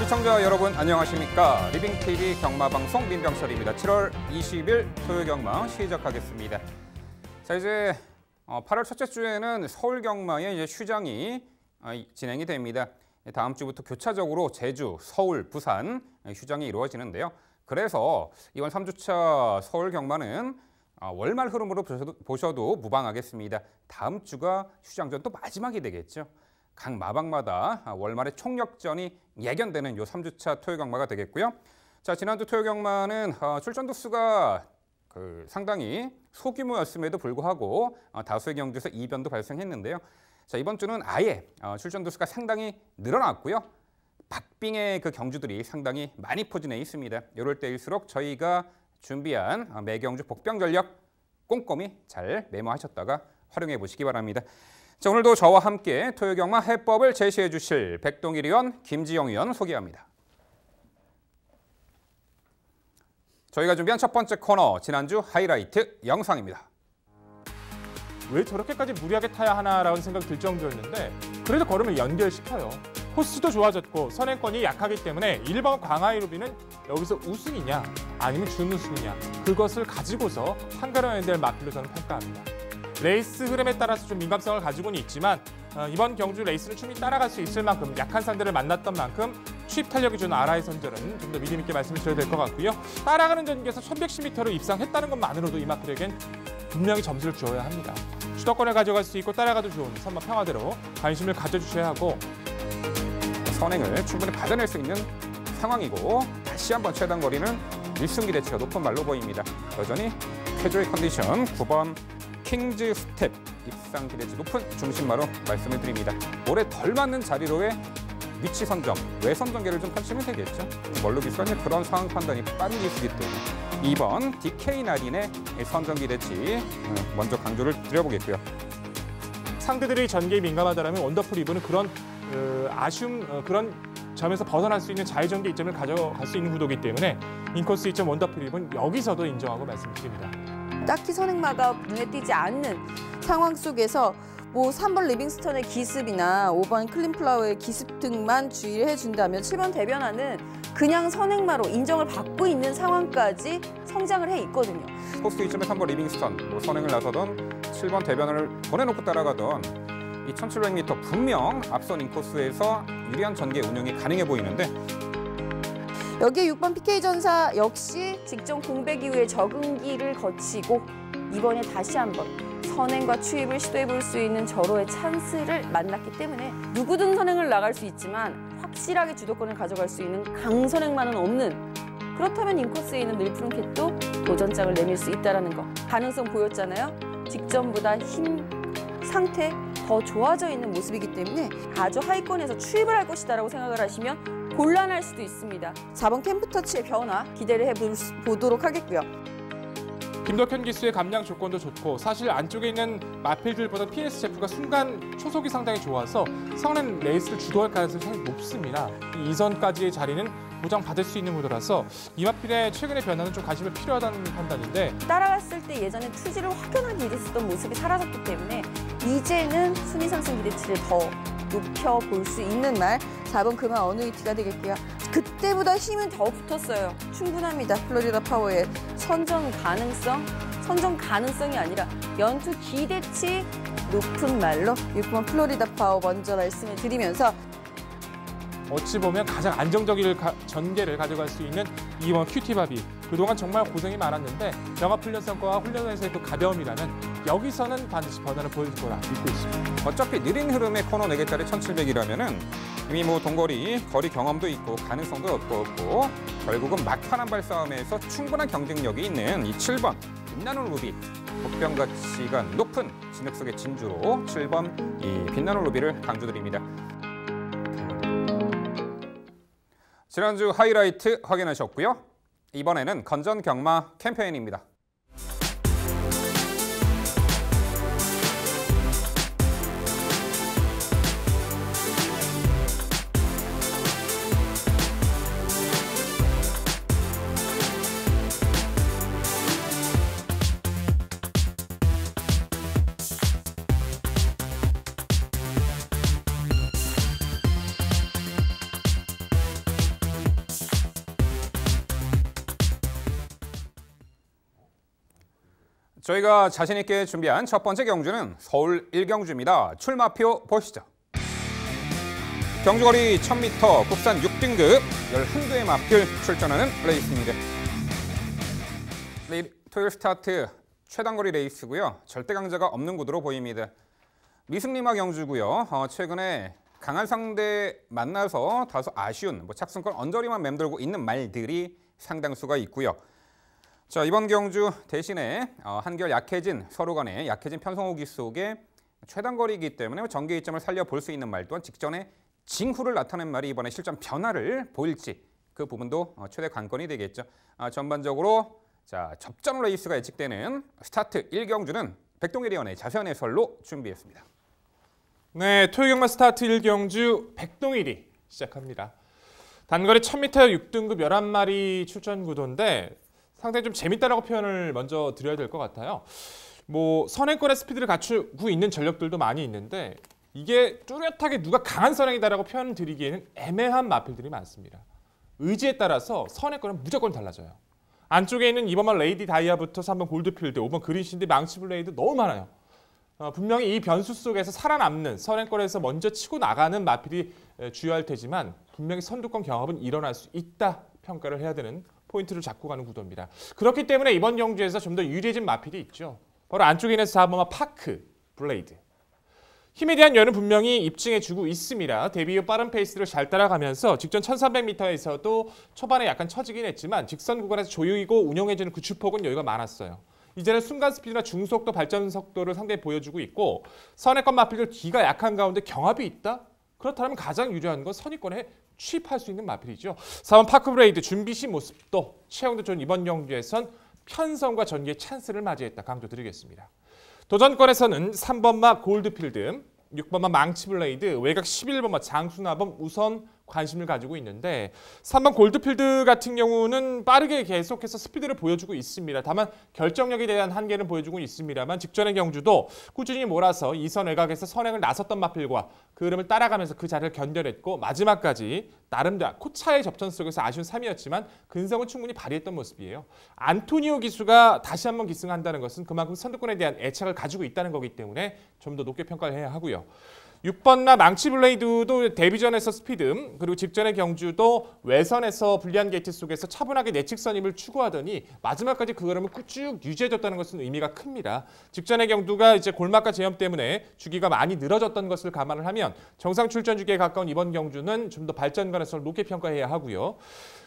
시청자 여러분 안녕하십니까? 리빙TV 경마방송 민병철입니다. 7월 20일 토요 경마 시작하겠습니다. 자 이제 8월 어, 첫째 주에는 서울 경마의 이제 휴장이 어, 진행이 됩니다. 예, 다음 주부터 교차적으로 제주, 서울, 부산 예, 휴장이 이루어지는데요. 그래서 이번 3주차 서울 경마는 아, 월말 흐름으로 보셔도, 보셔도 무방하겠습니다. 다음 주가 휴장전 또 마지막이 되겠죠. 각 마방마다 아, 월말의 총력전이 예견되는 요 3주차 토요 경마가 되겠고요. 자, 지난주 토요 경마는 어, 출전 도수가 그 상당히 소규모였음에도 불구하고 어, 다수의 경주에서 이변도 발생했는데요. 자, 이번 주는 아예 어, 출전 도수가 상당히 늘어났고요. 박빙의 그 경주들이 상당히 많이 포진해 있습니다. 이럴 때일수록 저희가 준비한 어, 매경주 복병 전력 꼼꼼히 잘 메모하셨다가 활용해 보시기 바랍니다. 자, 오늘도 저와 함께 토요경마 해법을 제시해 주실 백동일 의원, 김지영 의원 소개합니다. 저희가 준비한 첫 번째 코너 지난주 하이라이트 영상입니다. 왜 저렇게까지 무리하게 타야 하나라는 생각 들 정도였는데 그래도 걸음을 연결시켜요. 코스도 좋아졌고 선행권이 약하기 때문에 1번 광하이루비는 여기서 우승이냐 아니면 준우승이냐 그것을 가지고서 한가로연될 마필로 저는 평가합니다. 레이스 흐름에 따라서 좀 민감성을 가지고는 있지만 어, 이번 경주 레이스는 춤이 따라갈 수 있을 만큼 약한 상대를 만났던 만큼 취입 탄력이 주는 아라의 선전은 좀 더 믿음 있게 말씀을 드려야 될 것 같고요. 따라가는 전기에서 1 1 1 0 m 로 입상했다는 것만으로도 이마트에겐 분명히 점수를 주어야 합니다. 수도권을 가져갈 수 있고 따라가도 좋은 선마 평화대로 관심을 가져주셔야 하고 선행을 충분히 받아낼 수 있는 상황이고 다시 한번 최단 거리는 1승 기대치가 높은 말로 보입니다. 여전히 최조의 컨디션 9번 킹즈 스텝, 입상 기대치 높은 중심마로 말씀을 드립니다. 올해 덜 맞는 자리로의 위치 선정, 외선 전개를 좀 펼치면 되겠죠. 멀로 비슷한 그런 상황 판단이 빠른 일수기 때문에 이번 DK 나린의 선정 기대치 음, 먼저 강조를 드려보겠고요. 상대들의 전개에 민감하다면 라 원더풀 이브는 그런 어, 아쉬움, 어, 그런 점에서 벗어날 수 있는 자유전개 이점을 가져갈 수 있는 구도이기 때문에 인코스 이점 원더풀 이브는 여기서도 인정하고 말씀드립니다. 딱히 선행마가 눈에 띄지 않는 상황 속에서 뭐 3번 리빙스턴의 기습이나 5번 클린플라워의 기습 등만 주의를 해준다면 7번 대변하는 그냥 선행마로 인정을 받고 있는 상황까지 성장을 해 있거든요. 포스트 2.3번 리빙스턴 뭐 선행을 나서던 7번 대변을 보내놓고 따라가던 이 1700m 분명 앞선 인코스에서 유리한 전개 운영이 가능해 보이는데 여기에 6번 PK전사 역시 직전 공백 이후에 적응기를 거치고 이번에 다시 한번 선행과 추입을 시도해볼 수 있는 절호의 찬스를 만났기 때문에 누구든 선행을 나갈 수 있지만 확실하게 주도권을 가져갈 수 있는 강선행만은 없는 그렇다면 인코스에 있는 늘푸른 캣도 도전장을 내밀 수 있다는 거 가능성 보였잖아요 직전보다 힘, 상태 더 좋아져 있는 모습이기 때문에 아주 하위권에서 추입을 할 것이다라고 생각을 하시면 곤란할 수도 있습니다. 4번 캠프터치의 변화 기대를 해보도록 하겠고요. 김덕현 기수의 감량 조건도 좋고 사실 안쪽에 있는 마필들보다 PS 제프가 순간 초속이 상당히 좋아서 성능 레이스를 주도할 가능성이 높습니다. 이전까지의 자리는 보장받을 수 있는 구드라서 이마필의 최근의 변화는 좀 관심이 필요하다는 판단인데 따라왔을때 예전에 투지를 확연하게 이겼었던 모습이 사라졌기 때문에 이제는 순위 상승 기대치를 더 높여볼 수 있는 말 4번 금화 어느이티가 되겠고요. 그때보다 힘은 더 붙었어요. 충분합니다. 플로리다 파워의 선정 가능성, 선정 가능성이 아니라 연투 기대치 높은 말로 6번 플로리다 파워 먼저 말씀을 드리면서 어찌 보면 가장 안정적인 전개를 가져갈 수 있는 이번 큐티바비 그동안 정말 고생이 많았는데 영화훈련 성과와 훈련에서의 그가벼움이라는 여기서는 반드시 변화를 보여줄 거라 믿고 있습니다. 어차피 느린 흐름의 코너 4개짜리 1700이라면 은 이미 뭐 동거리, 거리 경험도 있고 가능성도 없고 결국은 막판한 발싸움에서 충분한 경쟁력이 있는 이 7번 빛나는 루비 복병 가치가 높은 진흙 속의 진주로 7번 이 빛나는 루비를 강조드립니다. 지난주 하이라이트 확인하셨고요. 이번에는 건전 경마 캠페인입니다. 저희가 자신 있게 준비한 첫 번째 경주는 서울 일경주입니다. 출마표 보시죠. 경주거리 1000m 국산 6등급 11개의 마필 출전하는 레이스입니다. 내일 토요일 스타트 최단거리 레이스고요. 절대 강자가 없는 구도로 보입니다. 미승리마 경주고요. 어, 최근에 강한 상대 만나서 다소 아쉬운 뭐 착승권 언저리만 맴돌고 있는 말들이 상당수가 있고요. 자 이번 경주 대신에 어, 한결 약해진 서로 간의 약해진 편성호기 속에 최단거리이기 때문에 전개이점을 살려볼 수 있는 말 또한 직전에 징후를 나타낸 말이 이번에 실전 변화를 보일지 그 부분도 어, 최대 관건이 되겠죠. 아, 전반적으로 자 접전 레이스가 예측되는 스타트 1경주는 백동일 위원의 자세한 해설로 준비했습니다. 네, 토요 경마 스타트 1경주 백동일이 시작합니다. 단거리 1000m 6등급 11마리 출전 구도인데 상당히 좀 재밌다라고 표현을 먼저 드려야 될 것 같아요. 뭐 선행권의 스피드를 갖추고 있는 전력들도 많이 있는데 이게 뚜렷하게 누가 강한 선행이다라고 표현드리기에는 애매한 마필들이 많습니다. 의지에 따라서 선행권은 무조건 달라져요. 안쪽에 있는 2번만 레이디 다이아부터 3번 골드필드, 5번 그린신데 망치 블레이드 너무 많아요. 어, 분명히 이 변수 속에서 살아남는 선행권에서 먼저 치고 나가는 마필이 주요할 테지만 분명히 선두권 경합은 일어날 수 있다 평가를 해야 되는 포인트를 잡고 가는 구도입니다. 그렇기 때문에 이번 경주에서 좀 더 유리해진 마필이 있죠. 바로 안쪽에 있는 4번마 파크 블레이드. 힘에 대한 여는 분명히 입증해주고 있습니다. 데뷔 후 빠른 페이스를 잘 따라가면서 직전 1300m에서도 초반에 약간 처지긴 했지만 직선 구간에서 조이고 운영해주는 구축폭은 그 여유가 많았어요. 이제는 순간 스피드나 중속도 발전 속도를 상당히 보여주고 있고 선의권 마필도 뒤가 약한 가운데 경합이 있다? 그렇다면 가장 유리한 건 선의권의 취입할 수 있는 마필이죠. 4번 파크브레이드 준비 시 모습도 최영도 전 이번 경기에선 편성과 전개 찬스를 맞이했다 강조드리겠습니다. 도전권에서는 3번마 골드필드, 6번마 망치블레이드, 외곽 11번마 장수나범 우선 관심을 가지고 있는데 3번 골드필드 같은 경우는 빠르게 계속해서 스피드를 보여주고 있습니다. 다만 결정력에 대한 한계는 보여주고 있습니다만 직전의 경주도 꾸준히 몰아서 2선 외곽에서 선행을 나섰던 마필과 그 흐름을 따라가면서 그 자리를 견뎌냈고 마지막까지 나름대로 코차의 접전 속에서 아쉬운 3위였지만 근성은 충분히 발휘했던 모습이에요. 안토니오 기수가 다시 한번 기승한다는 것은 그만큼 선두권에 대한 애착을 가지고 있다는 거기 때문에 좀 더 높게 평가를 해야 하고요. 6번나 망치블레이드도 데뷔전에서 스피드 그리고 직전의 경주도 외선에서 불리한 게이트 속에서 차분하게 내측선임을 추구하더니 마지막까지 그 흐름을 쭉 유지해줬다는 것은 의미가 큽니다. 직전의 경주가 이제 골막과 제염 때문에 주기가 많이 늘어졌던 것을 감안을 하면 정상 출전 주기에 가까운 이번 경주는 좀 더 발전 가능성을 높게 평가해야 하고요.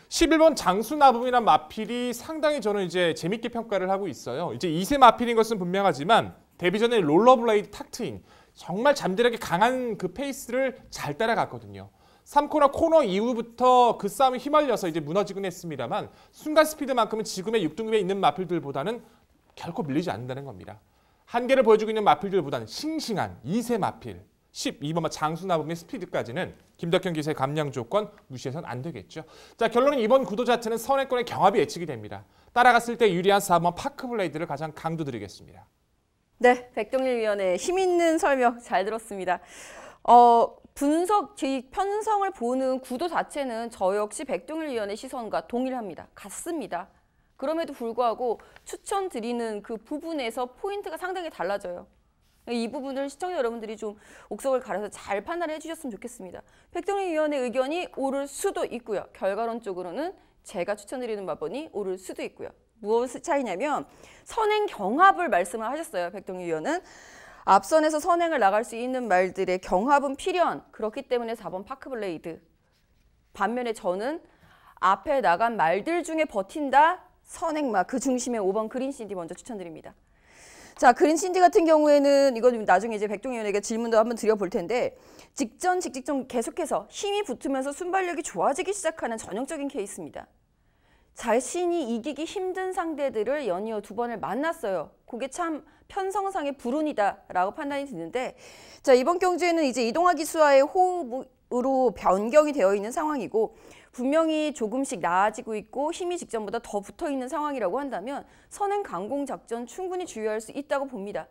11번 장수나붐이란 마필이 상당히 저는 이제 재밌게 평가를 하고 있어요. 이제 2세 마필인 것은 분명하지만 데뷔 전의 롤러블레이드 탁트인 정말 잠들에게 강한 그 페이스를 잘 따라갔거든요. 3코너 코너 이후부터 그 싸움이 휘말려서 이제 무너지곤 했습니다만 순간 스피드만큼은 지금의 6등급에 있는 마필들보다는 결코 밀리지 않는다는 겁니다. 한계를 보여주고 있는 마필들보다는 싱싱한 2세 마필 12번 뭐 장수나범의 스피드까지는 김덕현 기사의 감량 조건 무시해선 안 되겠죠. 자 결론은 이번 구도 자체는 선행권의 경합이 예측이 됩니다. 따라갔을 때 유리한 4번 파크블레이드를 가장 강조드리겠습니다. 네, 백종일 위원의 힘 있는 설명 잘 들었습니다. 어, 분석, 이 편성을 보는 구도 자체는 저 역시 백종일 위원의 시선과 동일합니다. 같습니다. 그럼에도 불구하고 추천드리는 그 부분에서 포인트가 상당히 달라져요. 이 부분을 시청자 여러분들이 좀 옥석을 가려서 잘 판단해 주셨으면 좋겠습니다. 백종일 위원의 의견이 오를 수도 있고요. 결과론적으로는 제가 추천드리는 마법이 오를 수도 있고요. 무엇의 차이냐면 선행 경합을 말씀을 하셨어요. 백동희 의원은. 앞선에서 선행을 나갈 수 있는 말들의 경합은 필연. 그렇기 때문에 4번 파크블레이드. 반면에 저는 앞에 나간 말들 중에 버틴다. 선행마. 그 중심에 5번 그린신디 먼저 추천드립니다. 자, 그린신디 같은 경우에는 이건 나중에 이제 백동 의원에게 질문도 한번 드려볼 텐데 직전, 직직전 계속해서 힘이 붙으면서 순발력이 좋아지기 시작하는 전형적인 케이스입니다. 자신이 이기기 힘든 상대들을 연이어 두 번을 만났어요. 그게 참 편성상의 불운이다라고 판단이 드는데 자 이번 경주에는 이제 이동하 기수와의 호흡으로 변경이 되어 있는 상황이고 분명히 조금씩 나아지고 있고 힘이 직전보다 더 붙어 있는 상황이라고 한다면 선행 강공 작전 충분히 주의할 수 있다고 봅니다.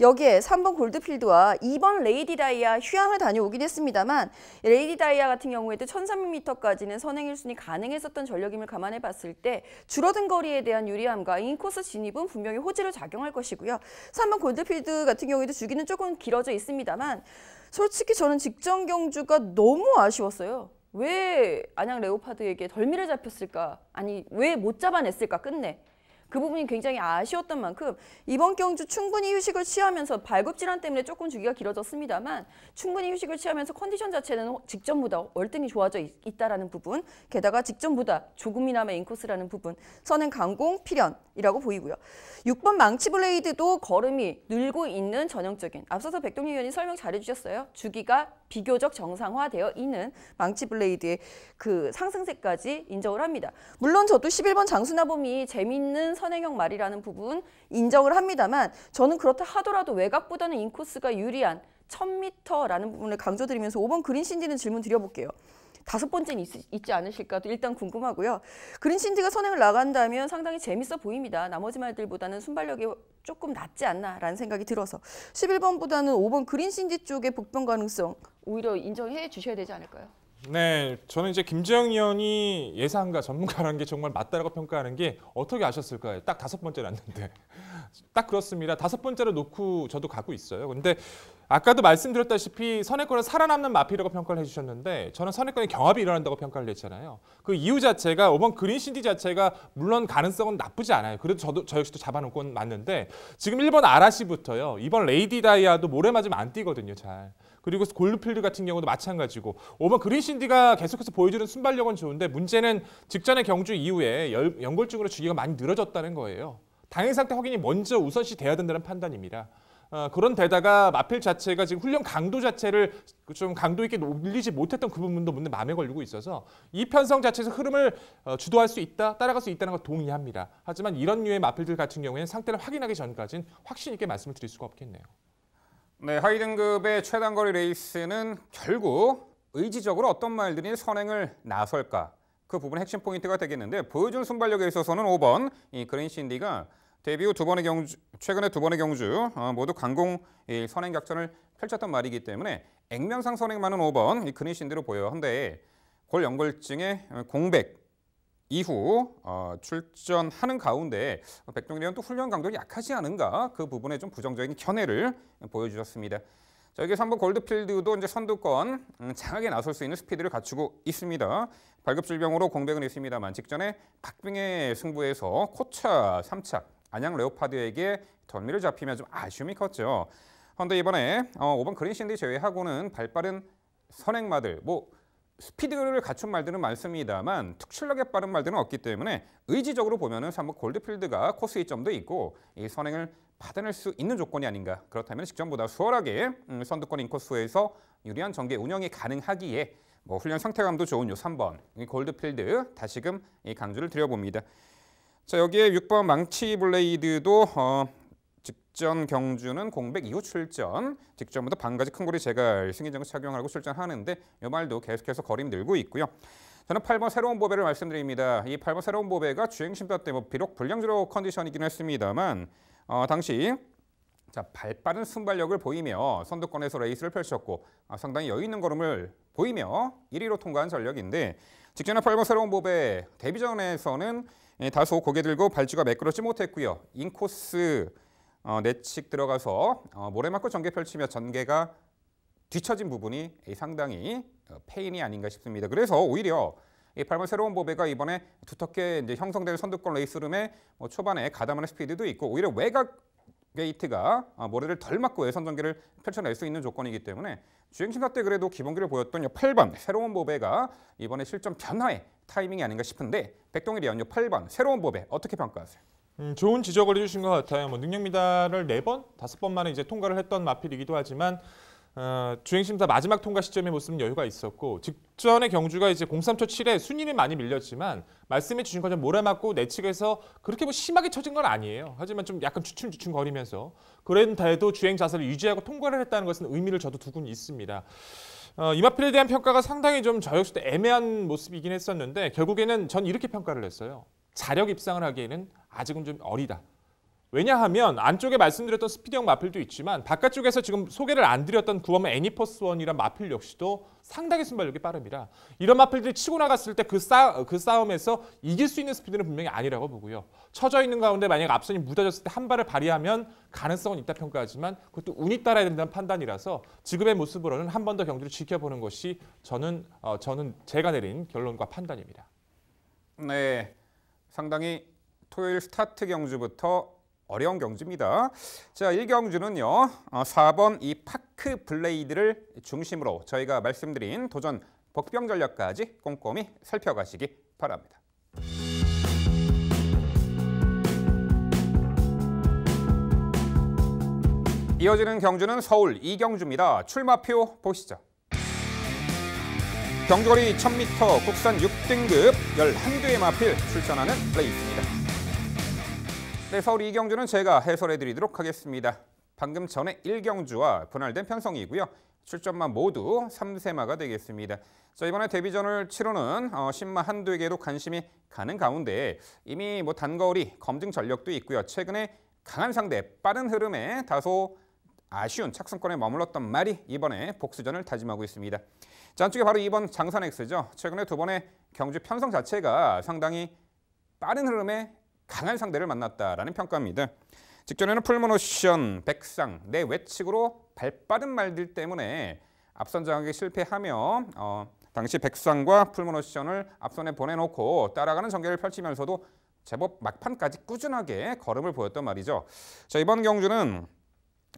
여기에 3번 골드필드와 2번 레이디 다이아 휴양을 다녀오긴 했습니다만 레이디 다이아 같은 경우에도 1300m까지는 선행 1순위 가능했었던 전력임을 감안해 봤을 때 줄어든 거리에 대한 유리함과 인코스 진입은 분명히 호재로 작용할 것이고요. 3번 골드필드 같은 경우에도 주기는 조금 길어져 있습니다만 솔직히 저는 직전 경주가 너무 아쉬웠어요. 왜 안양 레오파드에게 덜미를 잡혔을까? 아니 왜 못 잡아냈을까? 끝내. 그 부분이 굉장히 아쉬웠던 만큼 이번 경주 충분히 휴식을 취하면서 발급 질환 때문에 조금 주기가 길어졌습니다만 충분히 휴식을 취하면서 컨디션 자체는 직전보다 월등히 좋아져 있다라는 부분 게다가 직전보다 조금이나마 인코스라는 부분 선행 강공 필연이라고 보이고요. 6번 망치 블레이드도 걸음이 늘고 있는 전형적인 앞서서 백동희 의원이 설명 잘해주셨어요. 주기가 비교적 정상화되어 있는 망치 블레이드의 그 상승세까지 인정을 합니다. 물론 저도 11번 장수나범이 재미있는 선행형 말이라는 부분 인정을 합니다만 저는 그렇다 하더라도 외곽보다는 인코스가 유리한 1000m라는 부분을 강조드리면서 5번 그린 신디는 질문 드려볼게요. 다섯 번째는 있, 지 않으실까도 일단 궁금하고요. 그린 신디가 선행을 나간다면 상당히 재밌어 보입니다. 나머지 말들보다는 순발력이 조금 낮지 않나라는 생각이 들어서 11번보다는 5번 그린 신디 쪽의 복병 가능성 오히려 인정해 주셔야 되지 않을까요? 네, 저는 이제 김재영 의원이 예상과 전문가라는 게 정말 맞다라고 평가하는 게 어떻게 아셨을까요? 딱 다섯 번째 났는데. 딱 그렇습니다. 다섯 번째로 놓고 저도 가고 있어요. 근데 아까도 말씀드렸다시피 선행권은 살아남는 마피라고 평가를 해주셨는데 저는 선행권의 경합이 일어난다고 평가를 했잖아요. 그 이유 자체가 5번 그린 신디 자체가 물론 가능성은 나쁘지 않아요. 그래도 저도 저 역시도 잡아놓은 맞는데 지금 1번 아라시부터요. 2번 레이디 다이아도 모래 맞으면 안 뛰거든요. 잘. 그리고 골드필드 같은 경우도 마찬가지고 오번 그린신디가 계속해서 보여주는 순발력은 좋은데 문제는 직전의 경주 이후에 열, 연골증으로 주기가 많이 늘어졌다는 거예요. 당일 상태 확인이 먼저 우선시 돼야 된다는 판단입니다. 어, 그런 데다가 마필 자체가 지금 훈련 강도 자체를 좀 강도 있게 올리지 못했던 그 부분도 문제 마음에 걸리고 있어서 이 편성 자체에서 흐름을 어, 주도할 수 있다, 따라갈 수 있다는 걸 동의합니다. 하지만 이런 류의 마필들 같은 경우에는 상태를 확인하기 전까지는 확신 있게 말씀을 드릴 수가 없겠네요. 네, 하이등급의 최단거리 레이스는 결국 의지적으로 어떤 말들이 선행을 나설까 그 부분 의 핵심 포인트가 되겠는데 보여준 순발력에 있어서는 5번 이 그린 신디가 데뷔 후 두 번의 경주, 최근에 두 번의 경주 어, 모두 강공 선행 작전을 펼쳤던 말이기 때문에 액면상 선행만은 5번 이 그린 신디로 보여요. 한데 골 연골증의 공백 이후 어, 출전하는 가운데 백종일 의원 또 훈련 강도는 약하지 않은가 그 부분에 좀 부정적인 견해를 보여주셨습니다. 자, 여기서 번 골드필드도 이제 선두권 음, 장하게 나설 수 있는 스피드를 갖추고 있습니다. 발급질병으로 공백은 있습니다만 직전에 박빙의 승부에서 코차 3차 안양 레오파드에게 전미를 잡히면 좀 아쉬움이 컸죠. 그런데 이번에 어, 5번 그린신디 제외하고는 발빠른 선행마들 뭐 스피드를 갖춘 말들은 많습니다만 특출나게 빠른 말들은 없기 때문에 의지적으로 보면은 사 뭐 골드필드가 코스 이점도 있고 이 선행을 받아낼 수 있는 조건이 아닌가 그렇다면 직전보다 수월하게 음, 선두권 인코스에서 유리한 전개 운영이 가능하기에 뭐 훈련 상태감도 좋은 요 3번 이 골드필드 다시금 이 강조를 드려봅니다. 자 여기에 6번 망치 블레이드도 어, 직전 경주는 공백 이후 출전, 직전부터 반가지 큰 고리 제가 승인정을 착용하고 출전하는데 이 말도 계속해서 거림 늘고 있고요. 저는 8번 새로운 보배를 말씀드립니다. 이 8번 새로운 보배가 주행 심사 때뭐 비록 불량주로 컨디션이긴 했습니다만 어, 당시 자, 발빠른 순발력을 보이며 선두권에서 레이스를 펼쳤고 아, 상당히 여유 있는 걸음을 보이며 1위로 통과한 전력인데 직전에 8번 새로운 보배 데뷔전에서는 예, 다소 고개 들고 발주가 매끄럽지 못했고요. 인코스 어, 내측 들어가서 어, 모래맞고 전개 펼치며 전개가 뒤처진 부분이 상당히 어, 페인이 아닌가 싶습니다. 그래서 오히려 이팔번 새로운 보배가 이번에 두텁게 이제 형성된 선두권 레이스룸의 뭐 초반에 가담하는 스피드도 있고 오히려 외곽 게이트가 어, 모래를 덜 맞고 외선 전개를 펼쳐낼 수 있는 조건이기 때문에 주행심사 때 그래도 기본기를 보였던 8번 새로운 보배가 이번에 실전 변화의 타이밍이 아닌가 싶은데 백동일이 연요 8번 새로운 보배 어떻게 평가하세요? 음, 좋은 지적을 해주신 것 같아요. 뭐 능력 미달을 네 번, 다섯 번 만에 이제 통과를 했던 마필이기도 하지만 어, 주행심사 마지막 통과 시점에 모습은 여유가 있었고 직전에 경주가 이제 03초 7에 순위는 많이 밀렸지만 말씀해 주신 것처럼 모래 맞고 내측에서 그렇게 뭐 심하게 쳐진 건 아니에요. 하지만 좀 약간 주춤주춤 거리면서 그런데도 랜 주행 자세를 유지하고 통과를 했다는 것은 의미를 저도 두고 있습니다. 어, 이마필에 대한 평가가 상당히 좀 저 역시도 애매한 모습이긴 했었는데 결국에는 전 이렇게 평가를 했어요. 자력 입상을 하기에는 아직은 좀 어리다. 왜냐하면 안쪽에 말씀드렸던 스피디형 마필도 있지만 바깥쪽에서 지금 소개를 안 드렸던 구범 애니퍼스 원이란 마필 역시도 상당히 순발력이 빠릅니다. 이런 마필들이 치고 나갔을 때그 그 싸움에서 이길 수 있는 스피드는 분명히 아니라고 보고요. 쳐져 있는 가운데 만약 앞선이 무뎌졌을 때 한 발을 발휘하면 가능성은 있다 평가하지만 그것도 운이 따라야 된다는 판단이라서 지금의 모습으로는 한 번 더 경기를 지켜보는 것이 저는 어, 저는 제가 내린 결론과 판단입니다. 네. 상당히 토요일 스타트 경주부터 어려운 경주입니다. 자, 1경주는요. 4번 어, 이 파크 블레이드를 중심으로 저희가 말씀드린 도전 복병 전략까지 꼼꼼히 살펴가시기 바랍니다. 이어지는 경주는 서울 이경주입니다. 출마표 보시죠. 경주거리 1000m 국산 6등급 11개의 마필 출전하는 레이스입니다. 네, 서울 이경주는 제가 해설해드리도록 하겠습니다. 방금 전에 1경주와 분할된 편성이고요. 출전만 모두 3세마가 되겠습니다. 자, 이번에 데뷔전을 치르는 어, 신마 한두에게도 관심이 가는 가운데 이미 뭐 단거리 검증 전력도 있고요. 최근에 강한 상대 빠른 흐름에 다소 아쉬운 착승권에 머물렀던 말이 이번에 복수전을 다짐하고 있습니다. 자, 한쪽에 바로 이번 장산엑죠 최근에 두 번의 경주 편성 자체가 상당히 빠른 흐름의 강한 상대를 만났다라는 평가입니다. 직전에는 풀모노션, 백상, 내 외측으로 발빠른 말들 때문에 앞선 장악에 실패하며 어, 당시 백상과 풀모노션을 앞선에 보내놓고 따라가는 전개를 펼치면서도 제법 막판까지 꾸준하게 걸음을 보였던 말이죠. 자 이번 경주는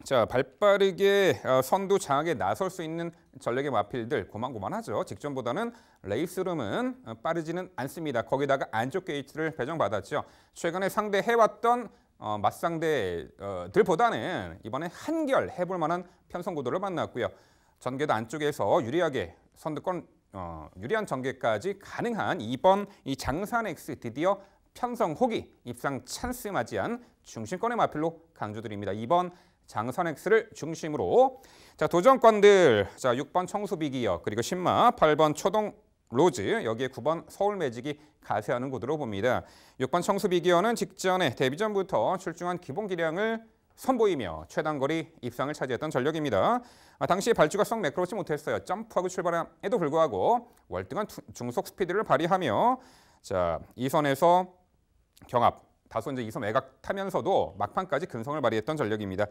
자, 발빠르게 어, 선두 장악에 나설 수 있는 전력의 마필들 고만고만하죠. 직전보다는 레이스룸은 어, 빠르지는 않습니다. 거기다가 안쪽 게이트를 배정받았죠. 최근에 상대해왔던 어, 맞상대들보다는 이번에 한결 해볼 만한 편성 구도를 만났고요. 전개도 안쪽에서 유리하게 선두권 어, 유리한 전개까지 가능한 이번 이 장산 X 드디어 편성 호기 입상 찬스 맞이한 중심권의 마필로 강조드립니다. 이번 장선엑스를 중심으로 자 도전권들 자 6번 청수비기어 그리고 신마 8번 초동 로즈 여기에 9번 서울 매직이 가세하는 곳으로 봅니다. 6번 청수비기어는 직전에 데뷔 전부터 출중한 기본 기량을 선보이며 최단거리 입상을 차지했던 전력입니다. 아, 당시 발주가 썩 매끄럽지 못했어요. 점프하고 출발함에도 불구하고 월등한 투, 중속 스피드를 발휘하며 자 2선에서 경합 다소 이제 2선 외곽 타면서도 막판까지 근성을 발휘했던 전력입니다.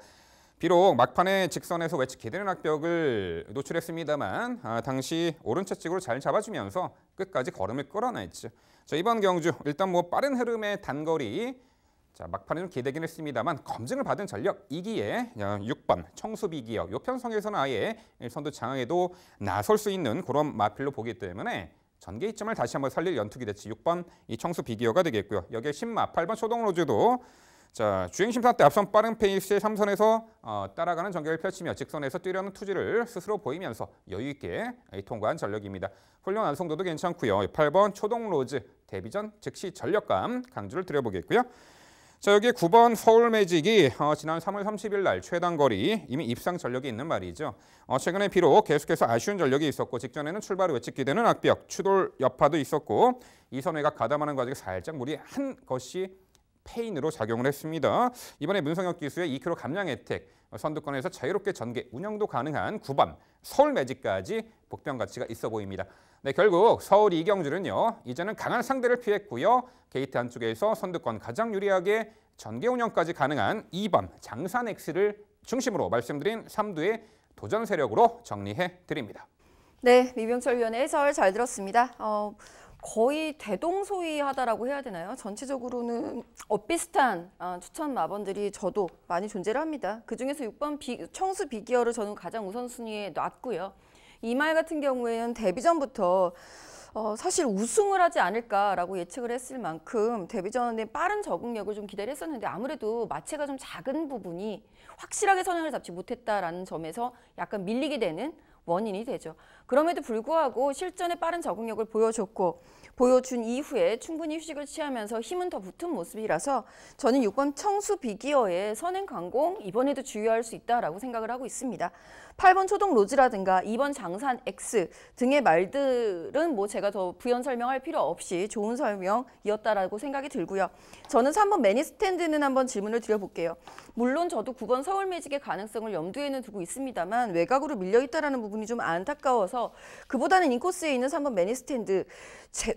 비록 막판에 직선에서 외측 기대는 악벽을 노출했습니다만 아, 당시 오른쪽 측으로 잘 잡아주면서 끝까지 걸음을 끌어냈죠. 자, 이번 경주 일단 뭐 빠른 흐름의 단거리 자, 막판에 좀 기대긴 했습니다만 검증을 받은 전력 이기에 6번 청수비기역 요편성에서는 아예 선도장악에도 나설 수 있는 그런 마필로 보기 때문에 전개이점을 다시 한번 살릴 연투기대치 6번 이 청수비기어가 되겠고요. 여기에 10마 8번 초동로즈도 자, 주행 심사 때 앞선 빠른 페이스의 3선에서 어, 따라가는 전개를 펼치며 직선에서 뛰려는 투지를 스스로 보이면서 여유 있게 통과한 전력입니다. 훌륭한 완성도도 괜찮고요. 8번 초동 로즈 데뷔전 즉시 전력감 강조를 드려보겠고요. 자 여기 9번 서울 매직이 어, 지난 3월 30일 날 최단 거리 이미 입상 전력이 있는 말이죠. 어, 최근에 비록 계속해서 아쉬운 전력이 있었고 직전에는 출발을 외치게되는 악벽 추돌 여파도 있었고 이선회가 가담하는 과정에 살짝 무리한 것이 페인으로 작용을 했습니다. 이번에 문성혁 기수의 2kg 감량 혜택, 어, 선두권에서 자유롭게 전개 운영도 가능한 9번 서울 매직까지 복병 가치가 있어 보입니다. 네, 결국 서울 이경주는요. 이제는 강한 상대를 피했고요. 게이트 안쪽에서 선두권 가장 유리하게 전개 운영까지 가능한 2번 장산 X를 중심으로 말씀드린 3두의 도전 세력으로 정리해 드립니다. 네, 미병철 위원의 해설 잘 들었습니다. 어... 거의 대동소이하다라고 해야 되나요? 전체적으로는 엇비슷한 아, 추천 마번들이 저도 많이 존재를 합니다. 그중에서 6번 비, 청수 비기어를 저는 가장 우선순위에 놨고요. 이 말 같은 경우에는 데뷔전부터 어, 사실 우승을 하지 않을까라고 예측을 했을 만큼 데뷔전에 빠른 적응력을 좀 기대를 했었는데 아무래도 마체가 좀 작은 부분이 확실하게 선행을 잡지 못했다라는 점에서 약간 밀리게 되는 원인이 되죠. 그럼에도 불구하고 실전에 빠른 적응력을 보여줬고 보여준 이후에 충분히 휴식을 취하면서 힘은 더 붙은 모습이라서 저는 6번 청수 비기어의 선행 강공 이번에도 주의할 수 있다라고 생각을 하고 있습니다. 8번 초동 로즈라든가 2번 장산 X 등의 말들은 뭐 제가 더 부연 설명할 필요 없이 좋은 설명이었다라고 생각이 들고요. 저는 3번 매니스탠드는 한번 질문을 드려볼게요. 물론 저도 9번 서울 매직의 가능성을 염두에는 두고 있습니다만 외곽으로 밀려있다라는 부분이 좀 안타까워서 그보다는 인코스에 있는 3번 매니스탠드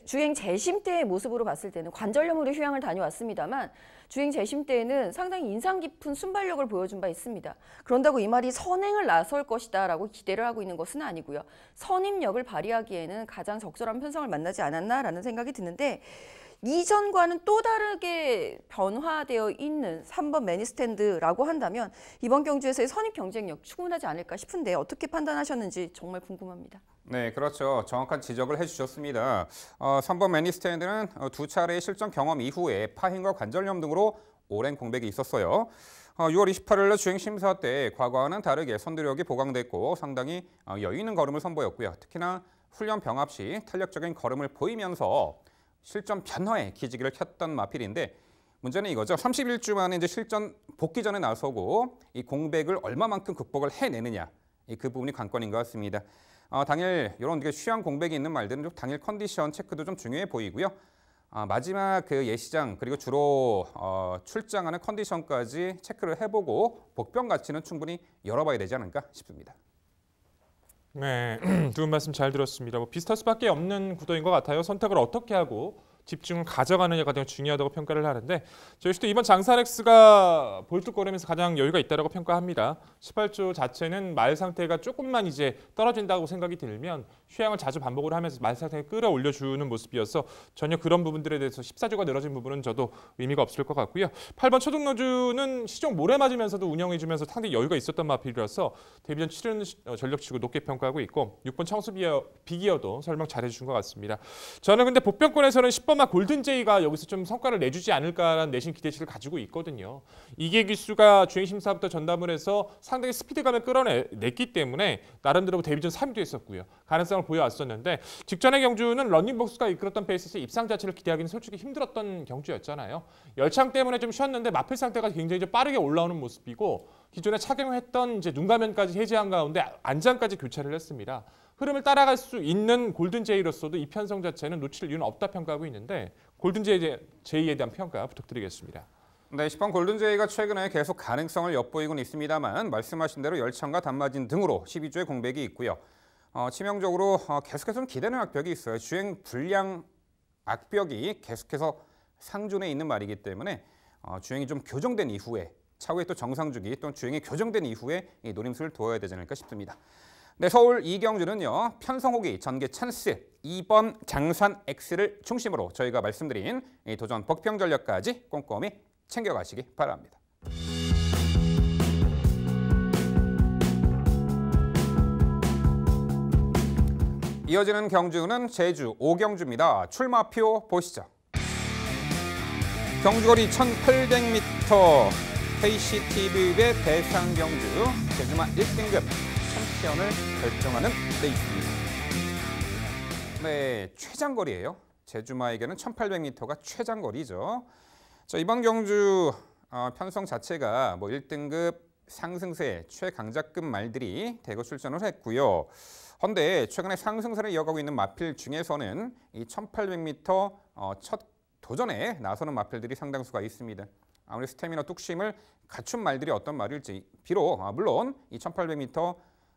주행 재심 때의 모습으로 봤을 때는 관절염으로 휴양을 다녀왔습니다만 주행 재심 때에는 상당히 인상 깊은 순발력을 보여준 바 있습니다. 그런다고 이 말이 선행을 나설 것이다 라고 기대를 하고 있는 것은 아니고요. 선임력을 발휘하기에는 가장 적절한 편성을 만나지 않았나라는 생각이 드는데 이전과는 또 다르게 변화되어 있는 3번 매니스탠드라고 한다면 이번 경주에서의 선입 경쟁력 충분하지 않을까 싶은데 어떻게 판단하셨는지 정말 궁금합니다. 네, 그렇죠. 정확한 지적을 해주셨습니다. 어, 3번 매니스탠드는 어, 두 차례의 실전 경험 이후에 파행과 관절염 등으로 오랜 공백이 있었어요. 어, 6월 28일 주행심사 때 과거와는 다르게 선두력이 보강됐고 상당히 어, 여유 있는 걸음을 선보였고요. 특히나 훈련 병합 시 탄력적인 걸음을 보이면서 실전 변화에 기지개를 켰던 마필인데 문제는 이거죠. 31주 만에 이제 실전 복귀 전에 나서고 이 공백을 얼마만큼 극복을 해내느냐 이 그 부분이 관건인 것 같습니다. 어, 당일 이런 쉬한 공백이 있는 말들은 좀 당일 컨디션 체크도 좀 중요해 보이고요. 아, 마지막 그 예시장 그리고 주로 어, 출장하는 컨디션까지 체크를 해보고 복병 가치는 충분히 열어봐야 되지 않을까 싶습니다. 네, 두 분 말씀 잘 들었습니다. 뭐 비슷할 수밖에 없는 구도인 것 같아요. 선택을 어떻게 하고 집중을 가져가느냐가 가장 중요하다고 평가를 하는데 저희도 이번 장사렉스가 볼뚝거리면서 가장 여유가 있다고 라 평가합니다. 18조 자체는 말 상태가 조금만 이제 떨어진다고 생각이 들면 휴양을 자주 반복을 하면서 말 상태를 끌어올려주는 모습이어서 전혀 그런 부분들에 대해서 14조가 늘어진 부분은 저도 의미가 없을 것 같고요. 8번 초등노주는 시종 모래 맞으면서도 운영해주면서 상당히 여유가 있었던 마필이라서 대비전 7은 어, 전력치고 높게 평가하고 있고 6번 청수비어 비기어도 설명 잘해주신 것 같습니다. 저는 근데 보병권에서는 10번 아마 골든제이가 여기서 좀 성과를 내주지 않을까라는 내신 기대치를 가지고 있거든요. 이게 기수가 주행 심사부터 전담을 해서 상당히 스피드감을 끌어냈기 때문에 나름대로 데뷔전 3위도 했었고요. 가능성을 보여왔었는데 직전의 경주는 런닝복스가 이끌었던 페이스에서 입상 자체를 기대하기는 솔직히 힘들었던 경주였잖아요. 열창 때문에 좀 쉬었는데 마필 상태가 굉장히 좀 빠르게 올라오는 모습이고 기존에 착용했던 이제 눈 가면까지 해제한 가운데 안장까지 교체를 했습니다. 흐름을 따라갈 수 있는 골든제이로서도 이 편성 자체는 놓칠 이유는 없다 평가하고 있는데 골든제이에 대한 평가 부탁드리겠습니다. 네, 시판 골든제이가 최근에 계속 가능성을 엿보이곤 있습니다만 말씀하신 대로 열창과 단마진 등으로 12주의 공백이 있고요. 어, 치명적으로 어, 계속해서 기대는 악벽이 있어요. 주행 불량 악벽이 계속해서 상존해 있는 말이기 때문에 어, 주행이 좀 교정된 이후에 차후에 또 정상주기 또는 주행이 교정된 이후에 이 노림수를 두어야 되지 않을까 싶습니다. 네, 서울 이경주는요. 편성호기 전개 찬스 2번 장산 X를 중심으로 저희가 말씀드린 도전 복평 전략까지 꼼꼼히 챙겨가시기 바랍니다. 이어지는 경주는 제주 오경주입니다. 출마표 보시죠. 경주거리 1800m KCTV의 대상경주 제주마 1등급 챔피언을 결정하는 레이스입니다. 네, 최장거리예요. 제주마에게는 1800m가 최장거리죠. 자, 이번 경주 어, 편성 자체가 뭐 1등급 상승세, 최강자급 말들이 대거 출전을 했고요. 헌데 최근에 상승세를 이어가고 있는 마필 중에서는 이 1800m 어, 첫 도전에 나서는 마필들이 상당수가 있습니다. 아무래 스태미나 뚝심을 갖춘 말들이 어떤 말일지 비록 아, 물론 이 1800m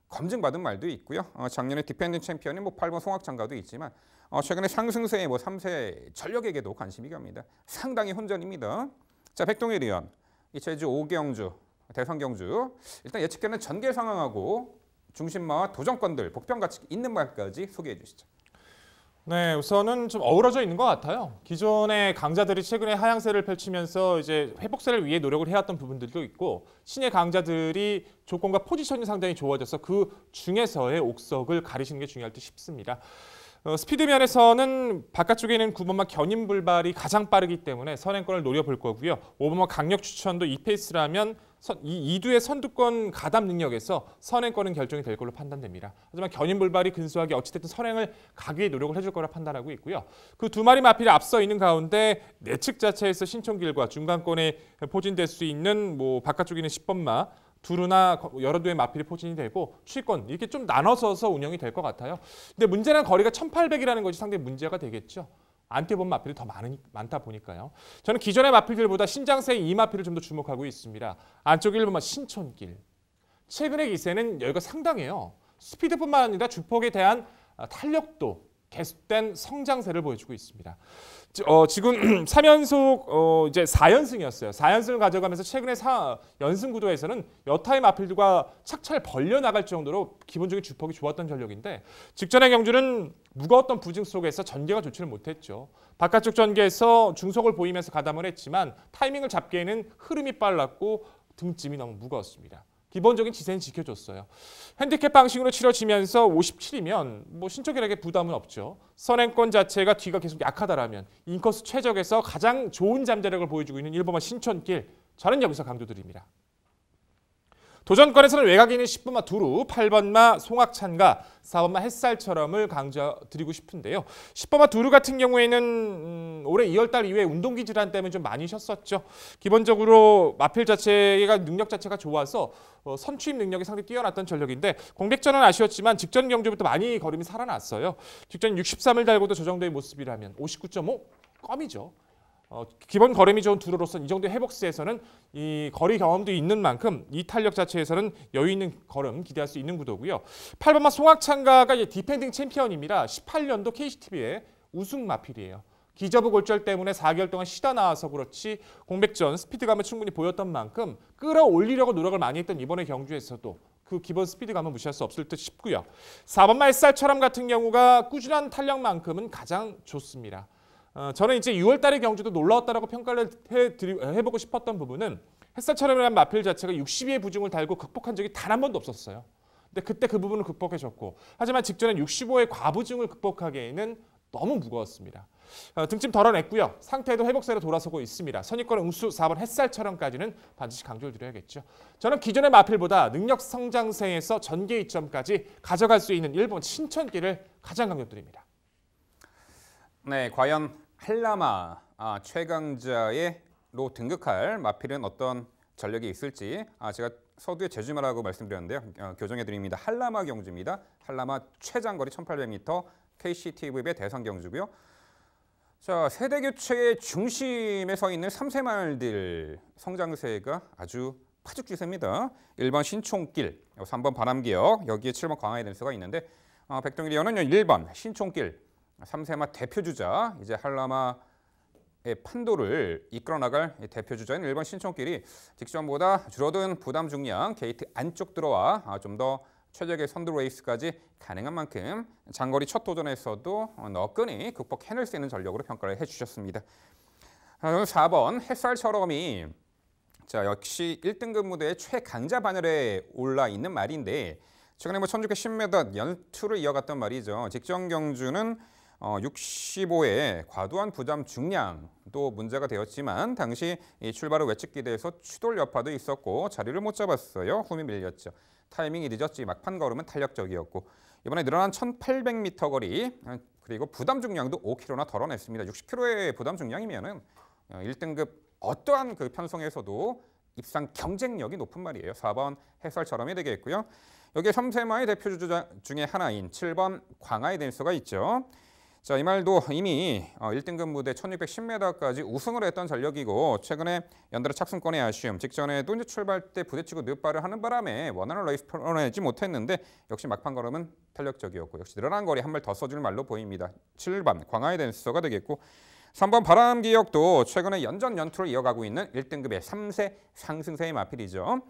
검증받은 말도 있고요. 어, 작년에 디펜딩 챔피언인 뭐 8번 송학장가도 있지만 어, 최근에 상승세의 뭐 3세 전력에게도 관심이 갑니다. 상당히 혼전입니다. 자, 백동일 의원, 이제주 오경주, 대성경주 일단 예측되는 전개 상황하고 중심마와 도정권들, 복병같이 있는 말까지 소개해 주시죠. 네, 우선은 좀 어우러져 있는 것 같아요. 기존의 강자들이 최근에 하향세를 펼치면서 이제 회복세를 위해 노력을 해왔던 부분들도 있고 신의 강자들이 조건과 포지션이 상당히 좋아져서 그 중에서의 옥석을 가리시는 게 중요할 듯 싶습니다. 어, 스피드면에서는 바깥쪽에 있는 9번만 견인 불발이 가장 빠르기 때문에 선행권을 노려볼 거고요. 5번만 강력 추천도 이 페이스라면 선, 이 이두의 선두권 가담 능력에서 선행권은 결정이 될 걸로 판단됩니다. 하지만 견인 불발이 근소하게 어찌됐든 선행을 가기 에 노력을 해줄 거라 판단하고 있고요. 그 두 마리 마필이 앞서 있는 가운데 내측 자체에서 신청길과 중간권에 포진될 수 있는 뭐 바깥쪽에 있는 10번마 두루나 여러 두의 마필이 포진이 되고 취권 이렇게 좀 나눠서서 운영이 될 것 같아요. 근데 문제는 거리가 1800이라는 것이 상당히 문제가 되겠죠. 안 뛰어본 마필이 더많으 많다 보니까요. 저는 기존의 마필들보다 신장세의 이 마필을 좀 더 주목하고 있습니다. 안쪽 1번만 신촌길. 최근의 기세는 여기가 상당해요. 스피드뿐만 아니라 주폭에 대한 아, 탄력도 계속된 성장세를 보여주고 있습니다. 어, 지금 3연속 어, 이제 4연승이었어요. 4연승을 가져가면서 최근에 4, 연승 구도에서는 여타의마필드가 착찰 벌려 나갈 정도로 기본적인 주폭이 좋았던 전력인데 직전의 경주는 무거웠던 부증 속에서 전개가 좋지를 못했죠. 바깥쪽 전개에서 중속을 보이면서 가담을 했지만 타이밍을 잡기에는 흐름이 빨랐고 등짐이 너무 무거웠습니다. 기본적인 지세는 지켜줬어요. 핸디캡 방식으로 치러지면서 57이면 뭐 신초결에게 부담은 없죠. 선행권 자체가 뒤가 계속 약하다라면 인커스 최적에서 가장 좋은 잠재력을 보여주고 있는 일본 신촌길 저는 여기서 강조드립니다. 도전권에서는 외곽인인 10번마 두루, 8번마 송악찬과 4번마 햇살처럼을 강조드리고 싶은데요. 10번마 두루 같은 경우에는 음, 올해 2월달 이후에 운동기 질환 때문에 좀 많이 쉬었었죠. 기본적으로 마필 자체가 능력 자체가 좋아서 어, 선취입 능력이 상당히 뛰어났던 전력인데 공백전은 아쉬웠지만 직전 경주부터 많이 걸음이 살아났어요. 직전 63을 달고도 저 정도의 모습이라면 59.5 껌이죠. 어, 기본 거래미 좋은 두루로선 이 정도 의 회복스에서는 이 거리 경험도 있는 만큼 이 탄력 자체에서는 여유 있는 걸음 기대할 수 있는 구도고요. 8번마 송학창가가 이제 디펜딩 챔피언입니다. 18년도 KCTV의 우승 마필이에요. 기저부 골절 때문에 4개월 동안 쉬다 나와서 그렇지 공백전 스피드감을 충분히 보였던 만큼 끌어올리려고 노력을 많이 했던 이번에 경주에서도 그 기본 스피드감은 무시할 수 없을 듯 싶고요. 4번마 햇살처럼 같은 경우가 꾸준한 탄력만큼은 가장 좋습니다. 어, 저는 이제 6월달에 경주도 놀라웠다라고 평가를 해드리, 해보고 싶었던 부분은 햇살처럼이라는 마필 자체가 60위의 부중을 달고 극복한 적이 단 한 번도 없었어요. 근데 그때 그 부분을 극복해줬고 하지만 직전에 65의 과부증을 극복하기에는 너무 무거웠습니다. 어, 등짐 덜어냈고요. 상태도 회복세로 돌아서고 있습니다. 선입권 응수 4번 햇살처럼까지는 반드시 강조를 드려야겠죠. 저는 기존의 마필보다 능력 성장세에서 전개 이점까지 가져갈 수 있는 일본 신천기를 가장 강조드립니다. 네, 과연 할라마 아, 최강자의로 등극할 마필은 어떤 전력이 있을지 아, 제가 서두에 제주마라고 말씀드렸는데요. 어, 교정해드립니다. 한라마 경주입니다. 한라마 최장거리 1800m KCTV의 대상 경주고요. 자 세대 교체의 중심에 서 있는 삼세말들 성장세가 아주 파죽지세입니다. 1번 신촌길, 3번 바람기역, 여기에 7번 광화의 댄스가 있는데 어, 백동일이 연은 1번 신촌길, 삼세마 대표주자 이제 한라마의 판도를 이끌어 나갈 대표주자인 일본 신촌끼리 직전보다 줄어든 부담 중량 게이트 안쪽 들어와 아, 좀더 최적의 선두 레이스까지 가능한 만큼 장거리 첫 도전에서도 너끈히 극복해낼 수 있는 전력으로 평가를 해주셨습니다. 4번 아, 햇살처럼이 자 역시 1등급 무대의 최강자 바늘에 올라 있는 말인데 최근에 뭐 천주교 10m 연투를 이어갔던 말이죠. 직전 경주는 65의 어, 과도한 부담 중량도 문제가 되었지만 당시 이 출발을 외측 기대에서 추돌 여파도 있었고 자리를 못 잡았어요. 후미 밀렸죠. 타이밍이 늦었지 막판 걸음은 탄력적이었고 이번에 늘어난 1,800m 거리 어, 그리고 부담 중량도 5kg나 덜어냈습니다. 60kg의 부담 중량이면은 1등급 어, 어떠한 그 편성에서도 입상 경쟁력이 높은 말이에요. 4번 해설처럼이 되겠고요. 여기에 섬세마의 대표 주자 중에 하나인 7번 광하의 댄서가 있죠. 자, 이 말도 이미 1등급 어, 무대 1610m까지 우승을 했던 전력이고 최근에 연달아 착승권의 아쉬움, 직전에도 이제 출발 때 부딪히고 늦발을 하는 바람에 원하는 레이스 풀어내지 못했는데 역시 막판 걸음은 탄력적이었고 역시 늘어난 거리 한 발 더 써줄 말로 보입니다. 7번 광화의 댄서가 되겠고 3번 바람기역도 최근에 연전 연투를 이어가고 있는 1등급의 3세 상승세의 마필이죠.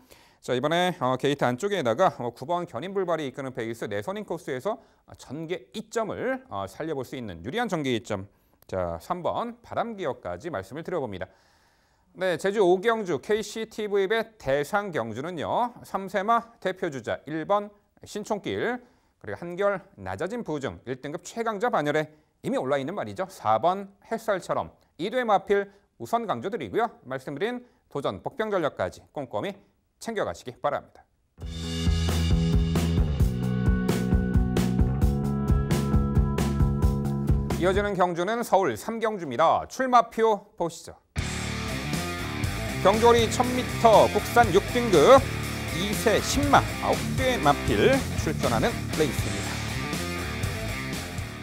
자 이번에 어, 게이트 안쪽에다가 어, 9번 견인불발이 이끄는 베이스 내선인 네 코스에서 어, 전개 이점을 어, 살려볼 수 있는 유리한 전개 이점 자 3번 바람기어까지 말씀을 드려봅니다. 네, 제주 오경주 KCTV의 대상 경주는요. 삼세마 대표주자 1번 신촌길 그리고 한결 낮아진 부증 1등급 최강자 반열에 이미 올라있는 말이죠. 4번 햇살처럼 2의 마필 우선 강조드리고요. 말씀드린 도전 복병전략까지 꼼꼼히 챙겨가시기 바랍니다. 이어지는 경주는 서울 삼경주입니다. 출마표 보시죠. 경주리 1000m 국산 6등급 2세 10마 9개의 필 출전하는 레이스입니다.